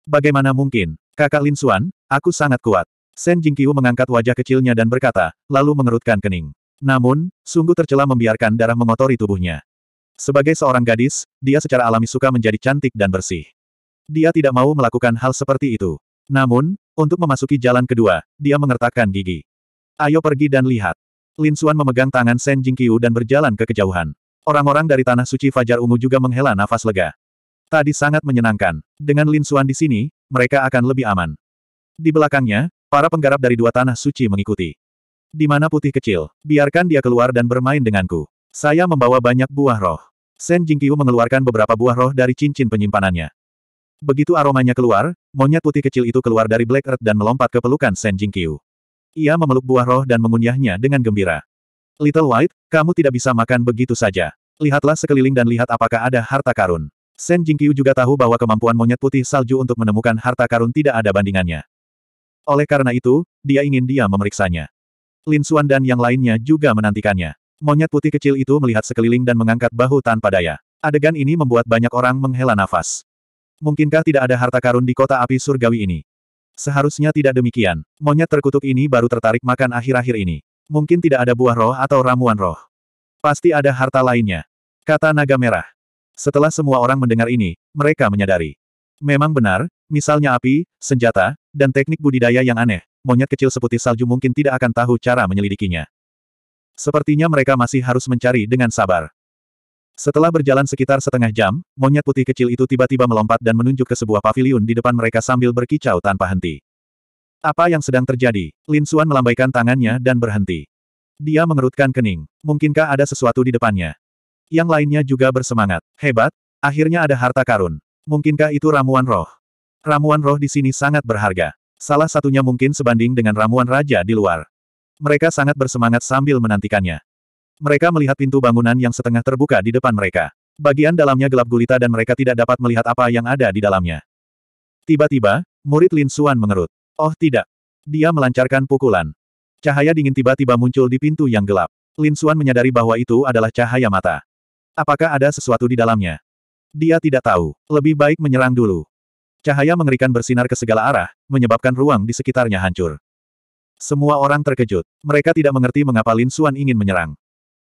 Bagaimana mungkin? Kakak Lin Xuan, aku sangat kuat. Shen Jingqiu mengangkat wajah kecilnya dan berkata, lalu mengerutkan kening. Namun, sungguh tercela membiarkan darah mengotori tubuhnya. Sebagai seorang gadis, dia secara alami suka menjadi cantik dan bersih. Dia tidak mau melakukan hal seperti itu. Namun, untuk memasuki jalan kedua, dia mengertakkan gigi. Ayo pergi dan lihat. Lin Xuan memegang tangan Shen Jingqiu dan berjalan ke kejauhan. Orang-orang dari Tanah Suci Fajar Ungu juga menghela nafas lega. Tadi sangat menyenangkan. Dengan Lin Suan di sini, mereka akan lebih aman. Di belakangnya, para penggarap dari dua tanah suci mengikuti. Di mana putih kecil, biarkan dia keluar dan bermain denganku. Saya membawa banyak buah roh. Shen Jingqiu mengeluarkan beberapa buah roh dari cincin penyimpanannya. Begitu aromanya keluar, monyet putih kecil itu keluar dari Black Earth dan melompat ke pelukan Shen Jingqiu. Ia memeluk buah roh dan mengunyahnya dengan gembira. Little White, kamu tidak bisa makan begitu saja. Lihatlah sekeliling dan lihat apakah ada harta karun. Shen Jingqiu juga tahu bahwa kemampuan monyet putih salju untuk menemukan harta karun tidak ada bandingannya. Oleh karena itu, dia ingin dia memeriksanya. Lin Xuan dan yang lainnya juga menantikannya. Monyet putih kecil itu melihat sekeliling dan mengangkat bahu tanpa daya. Adegan ini membuat banyak orang menghela nafas. Mungkinkah tidak ada harta karun di kota api surgawi ini? Seharusnya tidak demikian. Monyet terkutuk ini baru tertarik makan akhir-akhir ini. Mungkin tidak ada buah roh atau ramuan roh. Pasti ada harta lainnya. Kata naga merah. Setelah semua orang mendengar ini, mereka menyadari. Memang benar, misalnya api, senjata, dan teknik budidaya yang aneh, monyet kecil seputih salju mungkin tidak akan tahu cara menyelidikinya. Sepertinya mereka masih harus mencari dengan sabar. Setelah berjalan sekitar setengah jam, monyet putih kecil itu tiba-tiba melompat dan menunjuk ke sebuah pavilion di depan mereka sambil berkicau tanpa henti. Apa yang sedang terjadi? Lin Xuan melambaikan tangannya dan berhenti. Dia mengerutkan kening. Mungkinkah ada sesuatu di depannya? Yang lainnya juga bersemangat. Hebat, akhirnya ada harta karun. Mungkinkah itu ramuan roh? Ramuan roh di sini sangat berharga. Salah satunya mungkin sebanding dengan ramuan raja di luar. Mereka sangat bersemangat sambil menantikannya. Mereka melihat pintu bangunan yang setengah terbuka di depan mereka. Bagian dalamnya gelap gulita dan mereka tidak dapat melihat apa yang ada di dalamnya. Tiba-tiba, murid Lin Suan mengerut. Oh tidak. Dia melancarkan pukulan. Cahaya dingin tiba-tiba muncul di pintu yang gelap. Lin Suan menyadari bahwa itu adalah cahaya mata. Apakah ada sesuatu di dalamnya? Dia tidak tahu. Lebih baik menyerang dulu. Cahaya mengerikan bersinar ke segala arah, menyebabkan ruang di sekitarnya hancur. Semua orang terkejut. Mereka tidak mengerti mengapa Lin Suan ingin menyerang.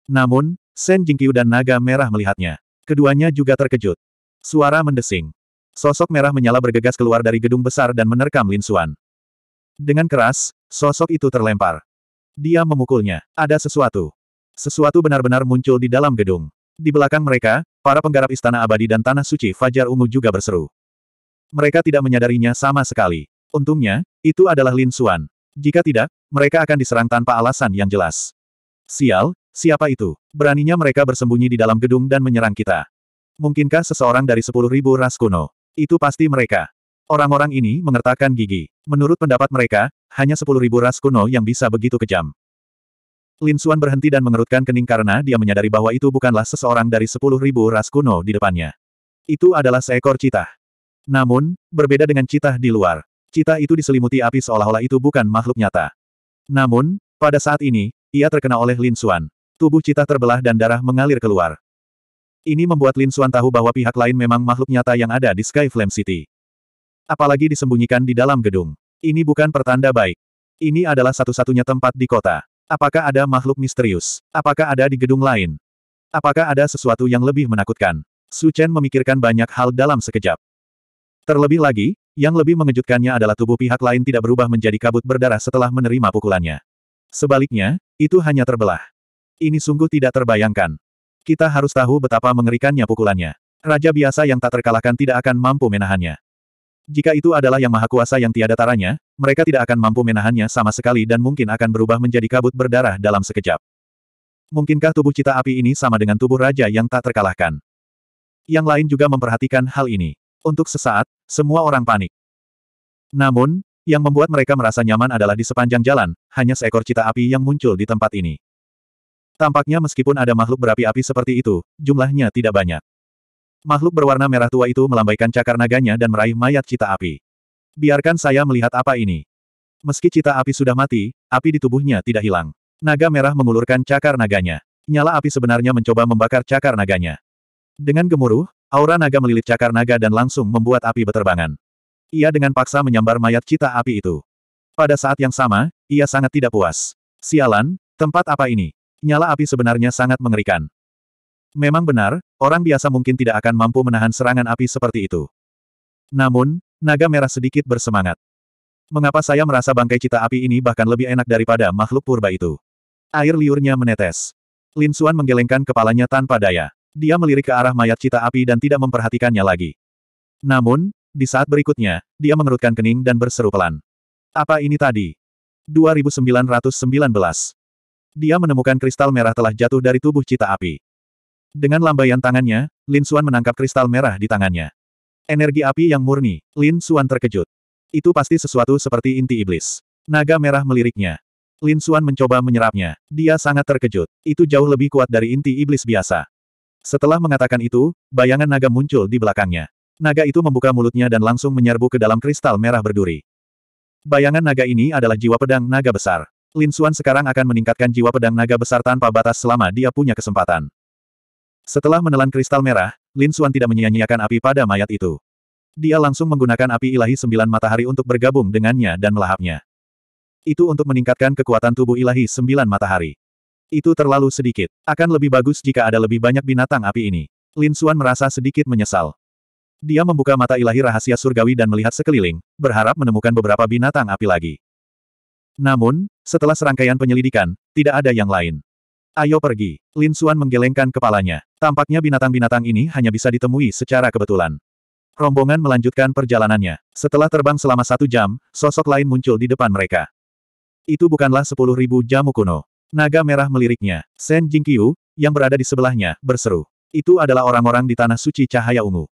Namun, Shen Jingqiu dan Naga Merah melihatnya. Keduanya juga terkejut. Suara mendesing. Sosok merah menyala bergegas keluar dari gedung besar dan menerkam Lin Suan. Dengan keras, sosok itu terlempar. Dia memukulnya. Ada sesuatu. Sesuatu benar-benar muncul di dalam gedung. Di belakang mereka, para penggarap Istana Abadi dan Tanah Suci Fajar Ungu juga berseru. Mereka tidak menyadarinya sama sekali. Untungnya, itu adalah Lin Suan. Jika tidak, mereka akan diserang tanpa alasan yang jelas. Sial, siapa itu? Beraninya mereka bersembunyi di dalam gedung dan menyerang kita. Mungkinkah seseorang dari sepuluh ribu ras kuno? Itu pasti mereka. Orang-orang ini mengertakkan gigi. Menurut pendapat mereka, hanya sepuluh ribu ras kuno yang bisa begitu kejam. Lin Xuan berhenti dan mengerutkan kening karena dia menyadari bahwa itu bukanlah seseorang dari sepuluh ribu ras kuno di depannya. Itu adalah seekor citah. Namun, berbeda dengan citah di luar, citah itu diselimuti api seolah-olah itu bukan makhluk nyata. Namun, pada saat ini, ia terkena oleh Lin Xuan. Tubuh citah terbelah dan darah mengalir keluar. Ini membuat Lin Xuan tahu bahwa pihak lain memang makhluk nyata yang ada di Sky Flame City. Apalagi disembunyikan di dalam gedung. Ini bukan pertanda baik. Ini adalah satu-satunya tempat di kota. Apakah ada makhluk misterius? Apakah ada di gedung lain? Apakah ada sesuatu yang lebih menakutkan? Su Chen memikirkan banyak hal dalam sekejap. Terlebih lagi, yang lebih mengejutkannya adalah tubuh pihak lain tidak berubah menjadi kabut berdarah setelah menerima pukulannya. Sebaliknya, itu hanya terbelah. Ini sungguh tidak terbayangkan. Kita harus tahu betapa mengerikannya pukulannya. Raja biasa yang tak terkalahkan tidak akan mampu menahannya. Jika itu adalah yang maha kuasa yang tiada taranya, mereka tidak akan mampu menahannya sama sekali dan mungkin akan berubah menjadi kabut berdarah dalam sekejap. Mungkinkah tubuh cita api ini sama dengan tubuh raja yang tak terkalahkan? Yang lain juga memperhatikan hal ini. Untuk sesaat, semua orang panik. Namun, yang membuat mereka merasa nyaman adalah di sepanjang jalan, hanya seekor cita api yang muncul di tempat ini. Tampaknya meskipun ada makhluk berapi-api seperti itu, jumlahnya tidak banyak. Makhluk berwarna merah tua itu melambaikan cakar naganya dan meraih mayat cita api. Biarkan saya melihat apa ini. Meski cita api sudah mati, api di tubuhnya tidak hilang. Naga merah mengulurkan cakar naganya. Nyala api sebenarnya mencoba membakar cakar naganya. Dengan gemuruh, aura naga melilit cakar naga dan langsung membuat api beterbangan. Ia dengan paksa menyambar mayat cita api itu. Pada saat yang sama, ia sangat tidak puas. Sialan, tempat apa ini? Nyala api sebenarnya sangat mengerikan. Memang benar, orang biasa mungkin tidak akan mampu menahan serangan api seperti itu. Namun, naga merah sedikit bersemangat. Mengapa saya merasa bangkai cita api ini bahkan lebih enak daripada makhluk purba itu? Air liurnya menetes. Lin Suan menggelengkan kepalanya tanpa daya. Dia melirik ke arah mayat cita api dan tidak memperhatikannya lagi. Namun, di saat berikutnya, dia mengerutkan kening dan berseru pelan. Apa ini tadi? 2919. Dia menemukan kristal merah telah jatuh dari tubuh cita api. Dengan lambaian tangannya, Lin Xuan menangkap kristal merah di tangannya. Energi api yang murni, Lin Xuan terkejut. Itu pasti sesuatu seperti inti iblis. Naga merah meliriknya. Lin Xuan mencoba menyerapnya. Dia sangat terkejut. Itu jauh lebih kuat dari inti iblis biasa. Setelah mengatakan itu, bayangan naga muncul di belakangnya. Naga itu membuka mulutnya dan langsung menyerbu ke dalam kristal merah berduri. Bayangan naga ini adalah jiwa pedang naga besar. Lin Xuan sekarang akan meningkatkan jiwa pedang naga besar tanpa batas selama dia punya kesempatan. Setelah menelan kristal merah, Lin Xuan tidak menyia-nyiakan api pada mayat itu. Dia langsung menggunakan api ilahi sembilan matahari untuk bergabung dengannya dan melahapnya. Itu untuk meningkatkan kekuatan tubuh ilahi sembilan matahari. Itu terlalu sedikit. Akan lebih bagus jika ada lebih banyak binatang api ini. Lin Xuan merasa sedikit menyesal. Dia membuka mata ilahi rahasia surgawi dan melihat sekeliling, berharap menemukan beberapa binatang api lagi. Namun, setelah serangkaian penyelidikan, tidak ada yang lain. Ayo pergi. Lin suan menggelengkan kepalanya. Tampaknya binatang-binatang ini hanya bisa ditemui secara kebetulan. Rombongan melanjutkan perjalanannya. Setelah terbang selama satu jam, sosok lain muncul di depan mereka. Itu bukanlah sepuluh ribu jamu kuno. Naga merah meliriknya. Sen Jingqiu, yang berada di sebelahnya, berseru. Itu adalah orang-orang di Tanah Suci Cahaya Ungu.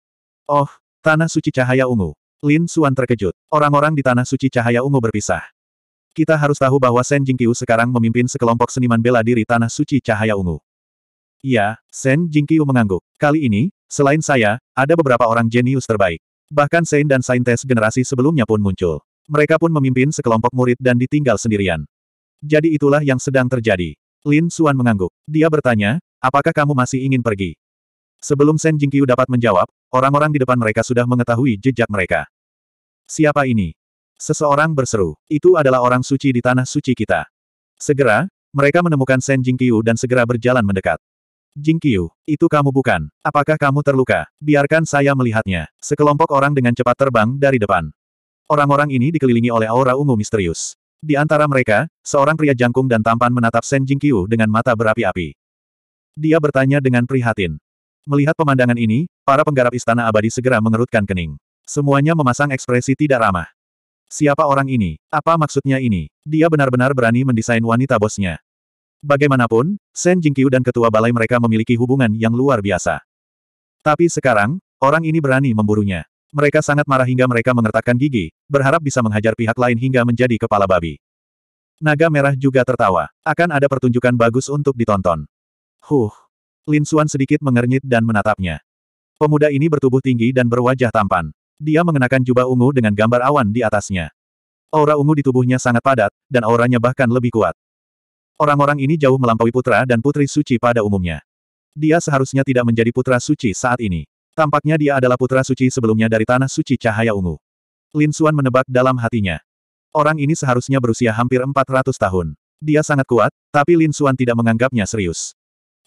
Oh, Tanah Suci Cahaya Ungu. Lin suan terkejut. Orang-orang di Tanah Suci Cahaya Ungu berpisah. Kita harus tahu bahwa Shen Jingqiu sekarang memimpin sekelompok seniman bela diri Tanah Suci Cahaya Ungu. Ya, Shen Jingqiu mengangguk. Kali ini, selain saya, ada beberapa orang jenius terbaik. Bahkan Sein dan saintes generasi sebelumnya pun muncul. Mereka pun memimpin sekelompok murid dan ditinggal sendirian. Jadi itulah yang sedang terjadi. Lin Suan mengangguk. Dia bertanya, apakah kamu masih ingin pergi? Sebelum Shen Jingqiu dapat menjawab, orang-orang di depan mereka sudah mengetahui jejak mereka. Siapa ini? Seseorang berseru, itu adalah orang suci di tanah suci kita. Segera, mereka menemukan Shen Jingqiu dan segera berjalan mendekat. Jingqiu, itu kamu bukan. Apakah kamu terluka? Biarkan saya melihatnya. Sekelompok orang dengan cepat terbang dari depan. Orang-orang ini dikelilingi oleh aura ungu misterius. Di antara mereka, seorang pria jangkung dan tampan menatap Shen Jingqiu dengan mata berapi-api. Dia bertanya dengan prihatin. Melihat pemandangan ini, para penggarap istana abadi segera mengerutkan kening. Semuanya memasang ekspresi tidak ramah. Siapa orang ini? Apa maksudnya ini? Dia benar-benar berani mendesain wanita bosnya. Bagaimanapun, Shen Jingqiu dan ketua balai mereka memiliki hubungan yang luar biasa. Tapi sekarang, orang ini berani memburunya. Mereka sangat marah hingga mereka mengertakkan gigi, berharap bisa menghajar pihak lain hingga menjadi kepala babi. Naga merah juga tertawa. Akan ada pertunjukan bagus untuk ditonton. Huh. Lin Xuan sedikit mengernyit dan menatapnya. Pemuda ini bertubuh tinggi dan berwajah tampan. Dia mengenakan jubah ungu dengan gambar awan di atasnya. Aura ungu di tubuhnya sangat padat, dan auranya bahkan lebih kuat. Orang-orang ini jauh melampaui putra dan putri suci pada umumnya. Dia seharusnya tidak menjadi putra suci saat ini. Tampaknya dia adalah putra suci sebelumnya dari tanah suci cahaya ungu. Lin Xuan menebak dalam hatinya. Orang ini seharusnya berusia hampir 400 tahun. Dia sangat kuat, tapi Lin Xuan tidak menganggapnya serius.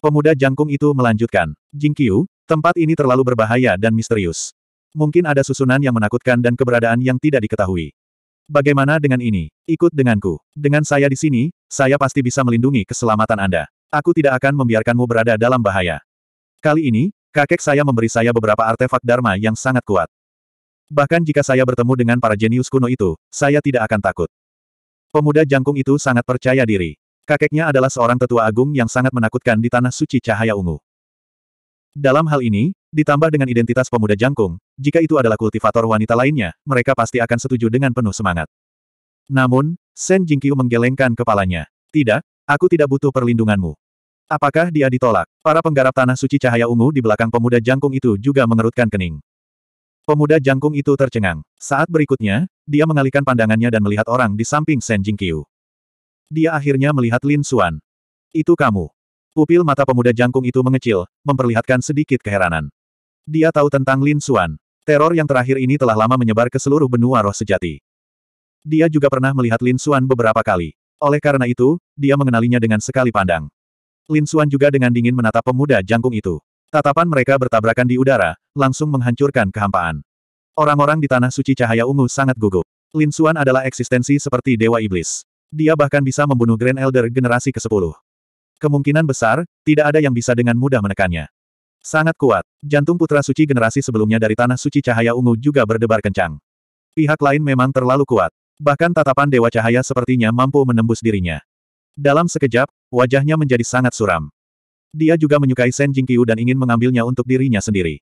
Pemuda jangkung itu melanjutkan, Jing Qiu, tempat ini terlalu berbahaya dan misterius. Mungkin ada susunan yang menakutkan dan keberadaan yang tidak diketahui. Bagaimana dengan ini? Ikut denganku. Dengan saya di sini, saya pasti bisa melindungi keselamatan Anda. Aku tidak akan membiarkanmu berada dalam bahaya. Kali ini, kakek saya memberi saya beberapa artefak Dharma yang sangat kuat. Bahkan jika saya bertemu dengan para jenius kuno itu, saya tidak akan takut. Pemuda jangkung itu sangat percaya diri. Kakeknya adalah seorang tetua agung yang sangat menakutkan di tanah suci cahaya ungu. Dalam hal ini, ditambah dengan identitas pemuda jangkung, jika itu adalah kultivator wanita lainnya, mereka pasti akan setuju dengan penuh semangat. Namun, Shen Jingqiu menggelengkan kepalanya. Tidak, aku tidak butuh perlindunganmu. Apakah dia ditolak? Para penggarap tanah suci cahaya ungu di belakang pemuda jangkung itu juga mengerutkan kening. Pemuda jangkung itu tercengang. Saat berikutnya, dia mengalihkan pandangannya dan melihat orang di samping Shen Jingqiu. Dia akhirnya melihat Lin Xuan. Itu kamu. Pupil mata pemuda jangkung itu mengecil, memperlihatkan sedikit keheranan. Dia tahu tentang Lin Xuan. Teror yang terakhir ini telah lama menyebar ke seluruh benua roh sejati. Dia juga pernah melihat Lin Xuan beberapa kali. Oleh karena itu, dia mengenalinya dengan sekali pandang. Lin Xuan juga dengan dingin menatap pemuda jangkung itu. Tatapan mereka bertabrakan di udara, langsung menghancurkan kehampaan. Orang-orang di Tanah Suci Cahaya Ungu sangat gugup. Lin Xuan adalah eksistensi seperti Dewa Iblis. Dia bahkan bisa membunuh Grand Elder generasi ke-10. Kemungkinan besar, tidak ada yang bisa dengan mudah menekannya. Sangat kuat. Jantung putra suci generasi sebelumnya dari tanah suci cahaya ungu juga berdebar kencang. Pihak lain memang terlalu kuat. Bahkan tatapan Dewa Cahaya sepertinya mampu menembus dirinya. Dalam sekejap, wajahnya menjadi sangat suram. Dia juga menyukai Shen Jingqiu dan ingin mengambilnya untuk dirinya sendiri.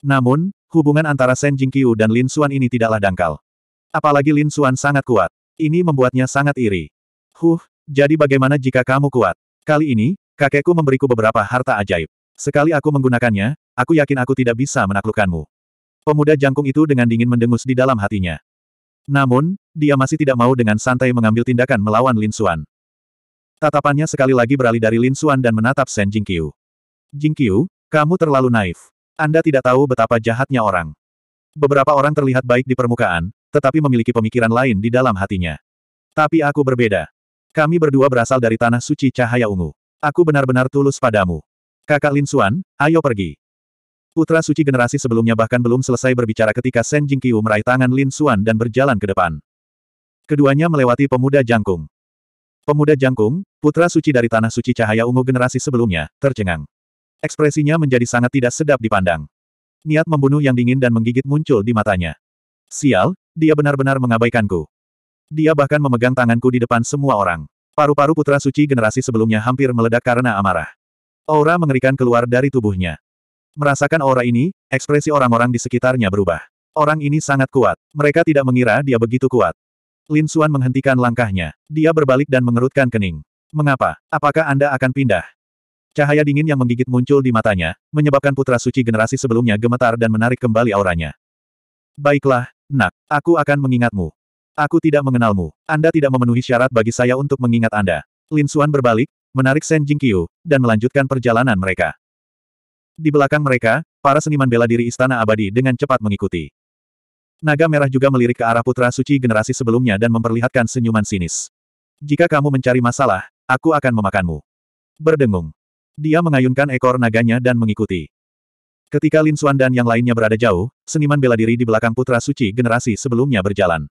Namun, hubungan antara Shen Jingqiu dan Lin Xuan ini tidaklah dangkal. Apalagi Lin Xuan sangat kuat. Ini membuatnya sangat iri. Huh, jadi bagaimana jika kamu kuat? Kali ini, kakekku memberiku beberapa harta ajaib. Sekali aku menggunakannya, aku yakin aku tidak bisa menaklukkanmu. Pemuda jangkung itu dengan dingin mendengus di dalam hatinya. Namun, dia masih tidak mau dengan santai mengambil tindakan melawan Lin Xuan. Tatapannya sekali lagi beralih dari Lin Xuan dan menatap Shen Jingqiu. Jingqiu, kamu terlalu naif. Anda tidak tahu betapa jahatnya orang. Beberapa orang terlihat baik di permukaan, tetapi memiliki pemikiran lain di dalam hatinya. Tapi aku berbeda. Kami berdua berasal dari tanah suci cahaya ungu. Aku benar-benar tulus padamu. Kakak Lin Suan. ayo pergi. Putra suci generasi sebelumnya bahkan belum selesai berbicara ketika Shen Jingqiu meraih tangan Lin Suan dan berjalan ke depan. Keduanya melewati pemuda jangkung. Pemuda jangkung, putra suci dari tanah suci cahaya ungu generasi sebelumnya, tercengang. Ekspresinya menjadi sangat tidak sedap dipandang. Niat membunuh yang dingin dan menggigit muncul di matanya. Sial, dia benar-benar mengabaikanku. Dia bahkan memegang tanganku di depan semua orang. Paru-paru putra suci generasi sebelumnya hampir meledak karena amarah. Aura mengerikan keluar dari tubuhnya. Merasakan aura ini, ekspresi orang-orang di sekitarnya berubah. Orang ini sangat kuat. Mereka tidak mengira dia begitu kuat. Lin Xuan menghentikan langkahnya. Dia berbalik dan mengerutkan kening. Mengapa? Apakah Anda akan pindah? Cahaya dingin yang menggigit muncul di matanya, menyebabkan putra suci generasi sebelumnya gemetar dan menarik kembali auranya. Baiklah, nak, aku akan mengingatmu. Aku tidak mengenalmu. Anda tidak memenuhi syarat bagi saya untuk mengingat Anda. Lin Suan berbalik, menarik Shen Jingqiu, dan melanjutkan perjalanan mereka. Di belakang mereka, para seniman bela diri Istana Abadi dengan cepat mengikuti. Naga Merah juga melirik ke arah putra suci generasi sebelumnya dan memperlihatkan senyuman sinis. Jika kamu mencari masalah, aku akan memakanmu. Berdengung. Dia mengayunkan ekor naganya dan mengikuti. Ketika Lin Xuan dan yang lainnya berada jauh, seniman bela diri di belakang putra suci generasi sebelumnya berjalan.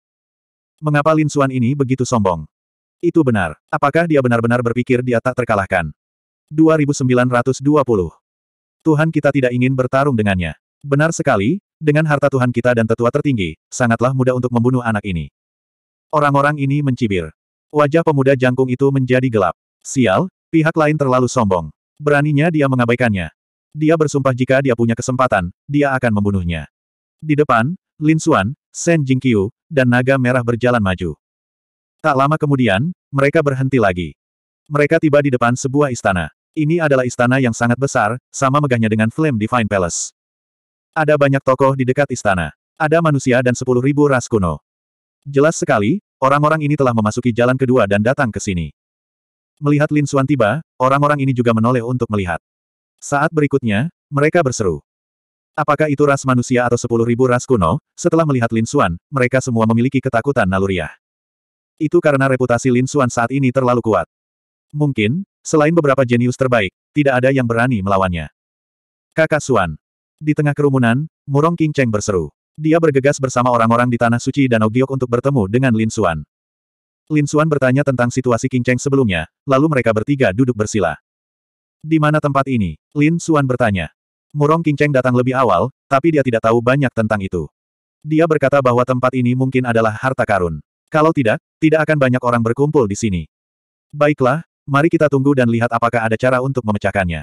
Mengapa Lin Xuan ini begitu sombong? Itu benar. Apakah dia benar-benar berpikir dia tak terkalahkan? 2920. Tuhan kita tidak ingin bertarung dengannya. Benar sekali, dengan harta Tuhan kita dan tetua tertinggi, sangatlah mudah untuk membunuh anak ini. Orang-orang ini mencibir. Wajah pemuda jangkung itu menjadi gelap. Sial, pihak lain terlalu sombong. Beraninya dia mengabaikannya. Dia bersumpah jika dia punya kesempatan, dia akan membunuhnya. Di depan, Lin Xuan, Shen Jingqiu, dan naga merah berjalan maju. Tak lama kemudian, mereka berhenti lagi. Mereka tiba di depan sebuah istana. Ini adalah istana yang sangat besar, sama megahnya dengan Flame Divine Palace. Ada banyak tokoh di dekat istana. Ada manusia dan sepuluh ribu ras kuno. Jelas sekali, orang-orang ini telah memasuki jalan kedua dan datang ke sini. Melihat Lin Xuan tiba, orang-orang ini juga menoleh untuk melihat. Saat berikutnya, mereka berseru. Apakah itu ras manusia atau sepuluh ribu ras kuno? Setelah melihat Lin Xuan, mereka semua memiliki ketakutan naluriah. Itu karena reputasi Lin Xuan saat ini terlalu kuat. Mungkin, selain beberapa jenius terbaik, tidak ada yang berani melawannya. Kakak Xuan. Di tengah kerumunan, Murong King Cheng berseru. Dia bergegas bersama orang-orang di Tanah Suci Danau Giok untuk bertemu dengan Lin Xuan. Lin Xuan bertanya tentang situasi King Cheng sebelumnya, lalu mereka bertiga duduk bersila. Di mana tempat ini? Lin Xuan bertanya. Murong Kinceng datang lebih awal, tapi dia tidak tahu banyak tentang itu. Dia berkata bahwa tempat ini mungkin adalah harta karun. Kalau tidak, tidak akan banyak orang berkumpul di sini. Baiklah, mari kita tunggu dan lihat apakah ada cara untuk memecahkannya.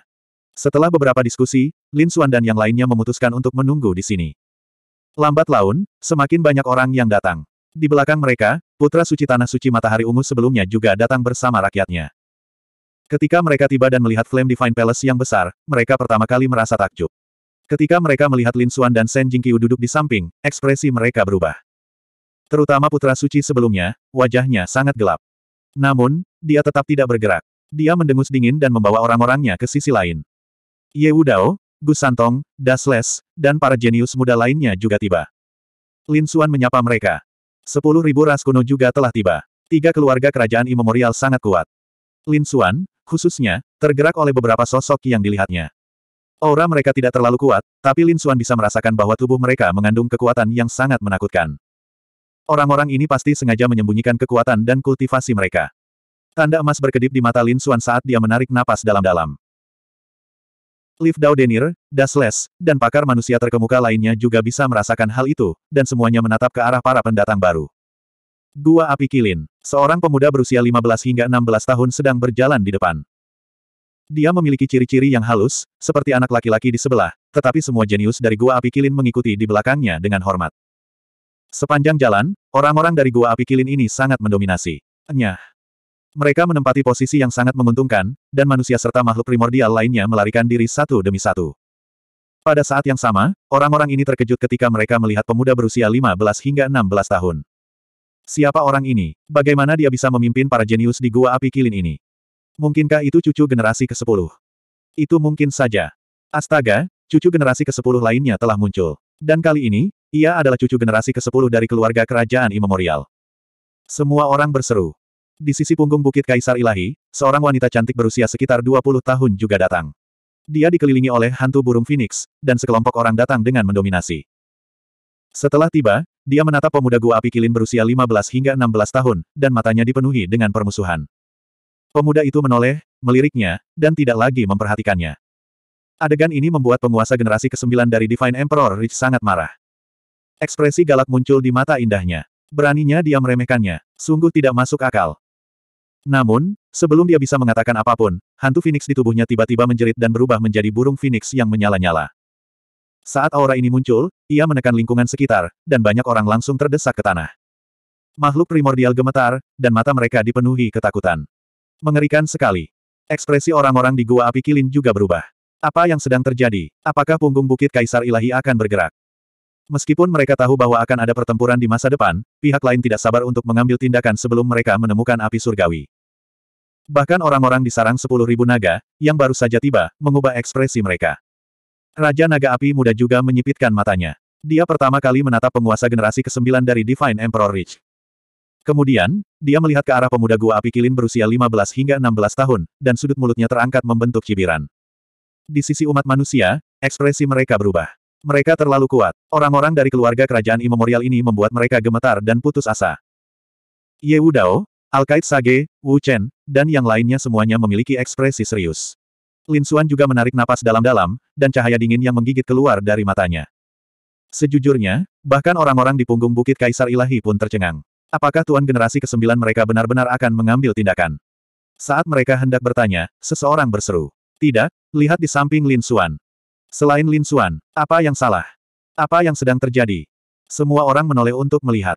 Setelah beberapa diskusi, Lin Xuan dan yang lainnya memutuskan untuk menunggu di sini. Lambat laun, semakin banyak orang yang datang. Di belakang mereka, Putra Suci Tanah Suci Matahari Ungu sebelumnya juga datang bersama rakyatnya. Ketika mereka tiba dan melihat Flame Divine Palace yang besar, mereka pertama kali merasa takjub. Ketika mereka melihat Lin Xuan dan Shen Jingqiu duduk di samping, ekspresi mereka berubah. Terutama Putra Suci sebelumnya, wajahnya sangat gelap. Namun, dia tetap tidak bergerak. Dia mendengus dingin dan membawa orang-orangnya ke sisi lain. Ye Wudao, Dao, Santong, Dasles, dan para jenius muda lainnya juga tiba. Lin Xuan menyapa mereka. Sepuluh ribu ras kuno juga telah tiba. Tiga keluarga kerajaan imemorial sangat kuat. Lin Xuan, khususnya, tergerak oleh beberapa sosok yang dilihatnya. Aura mereka tidak terlalu kuat, tapi Lin Xuan bisa merasakan bahwa tubuh mereka mengandung kekuatan yang sangat menakutkan. Orang-orang ini pasti sengaja menyembunyikan kekuatan dan kultivasi mereka. Tanda emas berkedip di mata Lin Xuan saat dia menarik napas dalam-dalam. Liv Dao Denir, Dasles, dan pakar manusia terkemuka lainnya juga bisa merasakan hal itu, dan semuanya menatap ke arah para pendatang baru. Gua api kilin. Seorang pemuda berusia 15 hingga 16 tahun sedang berjalan di depan. Dia memiliki ciri-ciri yang halus, seperti anak laki-laki di sebelah, tetapi semua jenius dari Gua Api Kilin mengikuti di belakangnya dengan hormat. Sepanjang jalan, orang-orang dari Gua Api Kilin ini sangat mendominasi. Nyah. Mereka menempati posisi yang sangat menguntungkan, dan manusia serta makhluk primordial lainnya melarikan diri satu demi satu. Pada saat yang sama, orang-orang ini terkejut ketika mereka melihat pemuda berusia 15 hingga 16 tahun. Siapa orang ini? Bagaimana dia bisa memimpin para jenius di gua api kilin ini? Mungkinkah itu cucu generasi ke-10? Itu mungkin saja. Astaga, cucu generasi ke-10 lainnya telah muncul. Dan kali ini, ia adalah cucu generasi ke-10 dari keluarga kerajaan Imemorial. Semua orang berseru. Di sisi punggung Bukit Kaisar Ilahi, seorang wanita cantik berusia sekitar 20 tahun juga datang. Dia dikelilingi oleh hantu burung phoenix, dan sekelompok orang datang dengan mendominasi. Setelah tiba, dia menatap pemuda gua api kilin berusia 15 hingga 16 tahun, dan matanya dipenuhi dengan permusuhan. Pemuda itu menoleh, meliriknya, dan tidak lagi memperhatikannya. Adegan ini membuat penguasa generasi ke-9 dari Divine Emperor Rich sangat marah. Ekspresi galak muncul di mata indahnya. Beraninya dia meremehkannya. Sungguh tidak masuk akal. Namun, sebelum dia bisa mengatakan apapun, hantu Phoenix di tubuhnya tiba-tiba menjerit dan berubah menjadi burung Phoenix yang menyala-nyala. Saat aura ini muncul, ia menekan lingkungan sekitar, dan banyak orang langsung terdesak ke tanah. Makhluk primordial gemetar, dan mata mereka dipenuhi ketakutan. Mengerikan sekali. Ekspresi orang-orang di Gua Api Kilin juga berubah. Apa yang sedang terjadi? Apakah punggung bukit Kaisar Ilahi akan bergerak? Meskipun mereka tahu bahwa akan ada pertempuran di masa depan, pihak lain tidak sabar untuk mengambil tindakan sebelum mereka menemukan api surgawi. Bahkan orang-orang di sarang sepuluh ribu naga, yang baru saja tiba, mengubah ekspresi mereka. Raja Naga Api Muda juga menyipitkan matanya. Dia pertama kali menatap penguasa generasi ke-9 dari Divine Emperor Ridge. Kemudian, dia melihat ke arah pemuda gua api kilin berusia 15 hingga 16 tahun, dan sudut mulutnya terangkat membentuk cibiran. Di sisi umat manusia, ekspresi mereka berubah. Mereka terlalu kuat. Orang-orang dari keluarga kerajaan imemorial ini membuat mereka gemetar dan putus asa. Ye Wudao, Alkait Sage, Wu Chen, dan yang lainnya semuanya memiliki ekspresi serius. Lin Xuan juga menarik napas dalam-dalam, dan cahaya dingin yang menggigit keluar dari matanya. Sejujurnya, bahkan orang-orang di punggung Bukit Kaisar Ilahi pun tercengang. Apakah Tuan Generasi ke-9 mereka benar-benar akan mengambil tindakan? Saat mereka hendak bertanya, seseorang berseru. Tidak, lihat di samping Lin Xuan. Selain Lin Xuan, apa yang salah? Apa yang sedang terjadi? Semua orang menoleh untuk melihat.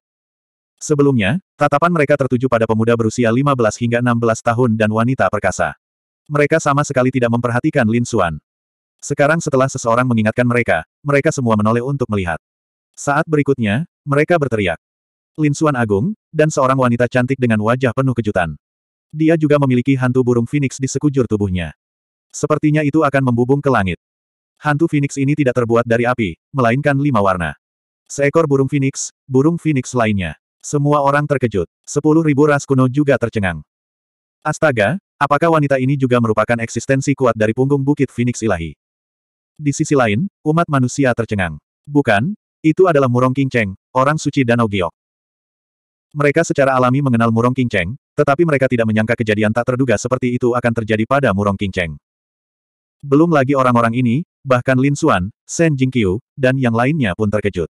Sebelumnya, tatapan mereka tertuju pada pemuda berusia 15 hingga 16 tahun dan wanita perkasa. Mereka sama sekali tidak memperhatikan Lin Xuan. Sekarang setelah seseorang mengingatkan mereka, mereka semua menoleh untuk melihat. Saat berikutnya, mereka berteriak. Lin Xuan Agung, dan seorang wanita cantik dengan wajah penuh kejutan. Dia juga memiliki hantu burung phoenix di sekujur tubuhnya. Sepertinya itu akan membubung ke langit. Hantu phoenix ini tidak terbuat dari api, melainkan lima warna. Seekor burung phoenix, burung phoenix lainnya. Semua orang terkejut. Sepuluh ribu ras kuno juga tercengang. Astaga, Apakah wanita ini juga merupakan eksistensi kuat dari punggung bukit Phoenix ilahi? Di sisi lain, umat manusia tercengang. Bukan, itu adalah Murong Cheng, orang suci Danau Giok. Mereka secara alami mengenal Murong Cheng, tetapi mereka tidak menyangka kejadian tak terduga seperti itu akan terjadi pada Murong Cheng. Belum lagi orang-orang ini, bahkan Lin Xuan, Shen Jingqiu, dan yang lainnya pun terkejut.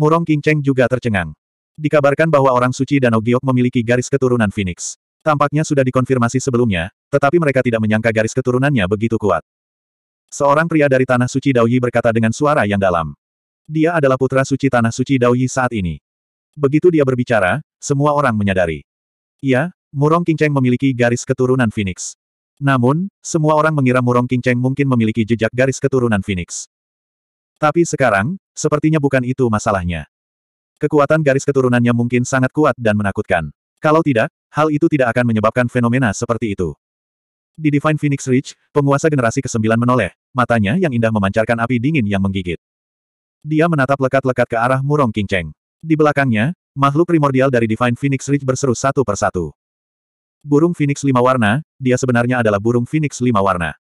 Murong Cheng juga tercengang. Dikabarkan bahwa orang suci Danau Giok memiliki garis keturunan Phoenix. Tampaknya sudah dikonfirmasi sebelumnya, tetapi mereka tidak menyangka garis keturunannya begitu kuat. Seorang pria dari Tanah Suci Daoyi berkata dengan suara yang dalam. Dia adalah putra suci Tanah Suci Daoyi saat ini. Begitu dia berbicara, semua orang menyadari. ya, Murong Kinceng memiliki garis keturunan Phoenix. Namun, semua orang mengira Murong Kinceng mungkin memiliki jejak garis keturunan Phoenix. Tapi sekarang, sepertinya bukan itu masalahnya. Kekuatan garis keturunannya mungkin sangat kuat dan menakutkan. Kalau tidak, hal itu tidak akan menyebabkan fenomena seperti itu. Di Divine Phoenix Ridge, penguasa generasi ke-9 menoleh, matanya yang indah memancarkan api dingin yang menggigit. Dia menatap lekat-lekat ke arah Murong King Cheng. Di belakangnya, makhluk primordial dari Divine Phoenix Ridge berseru satu persatu. Burung Phoenix lima warna, dia sebenarnya adalah burung Phoenix lima warna.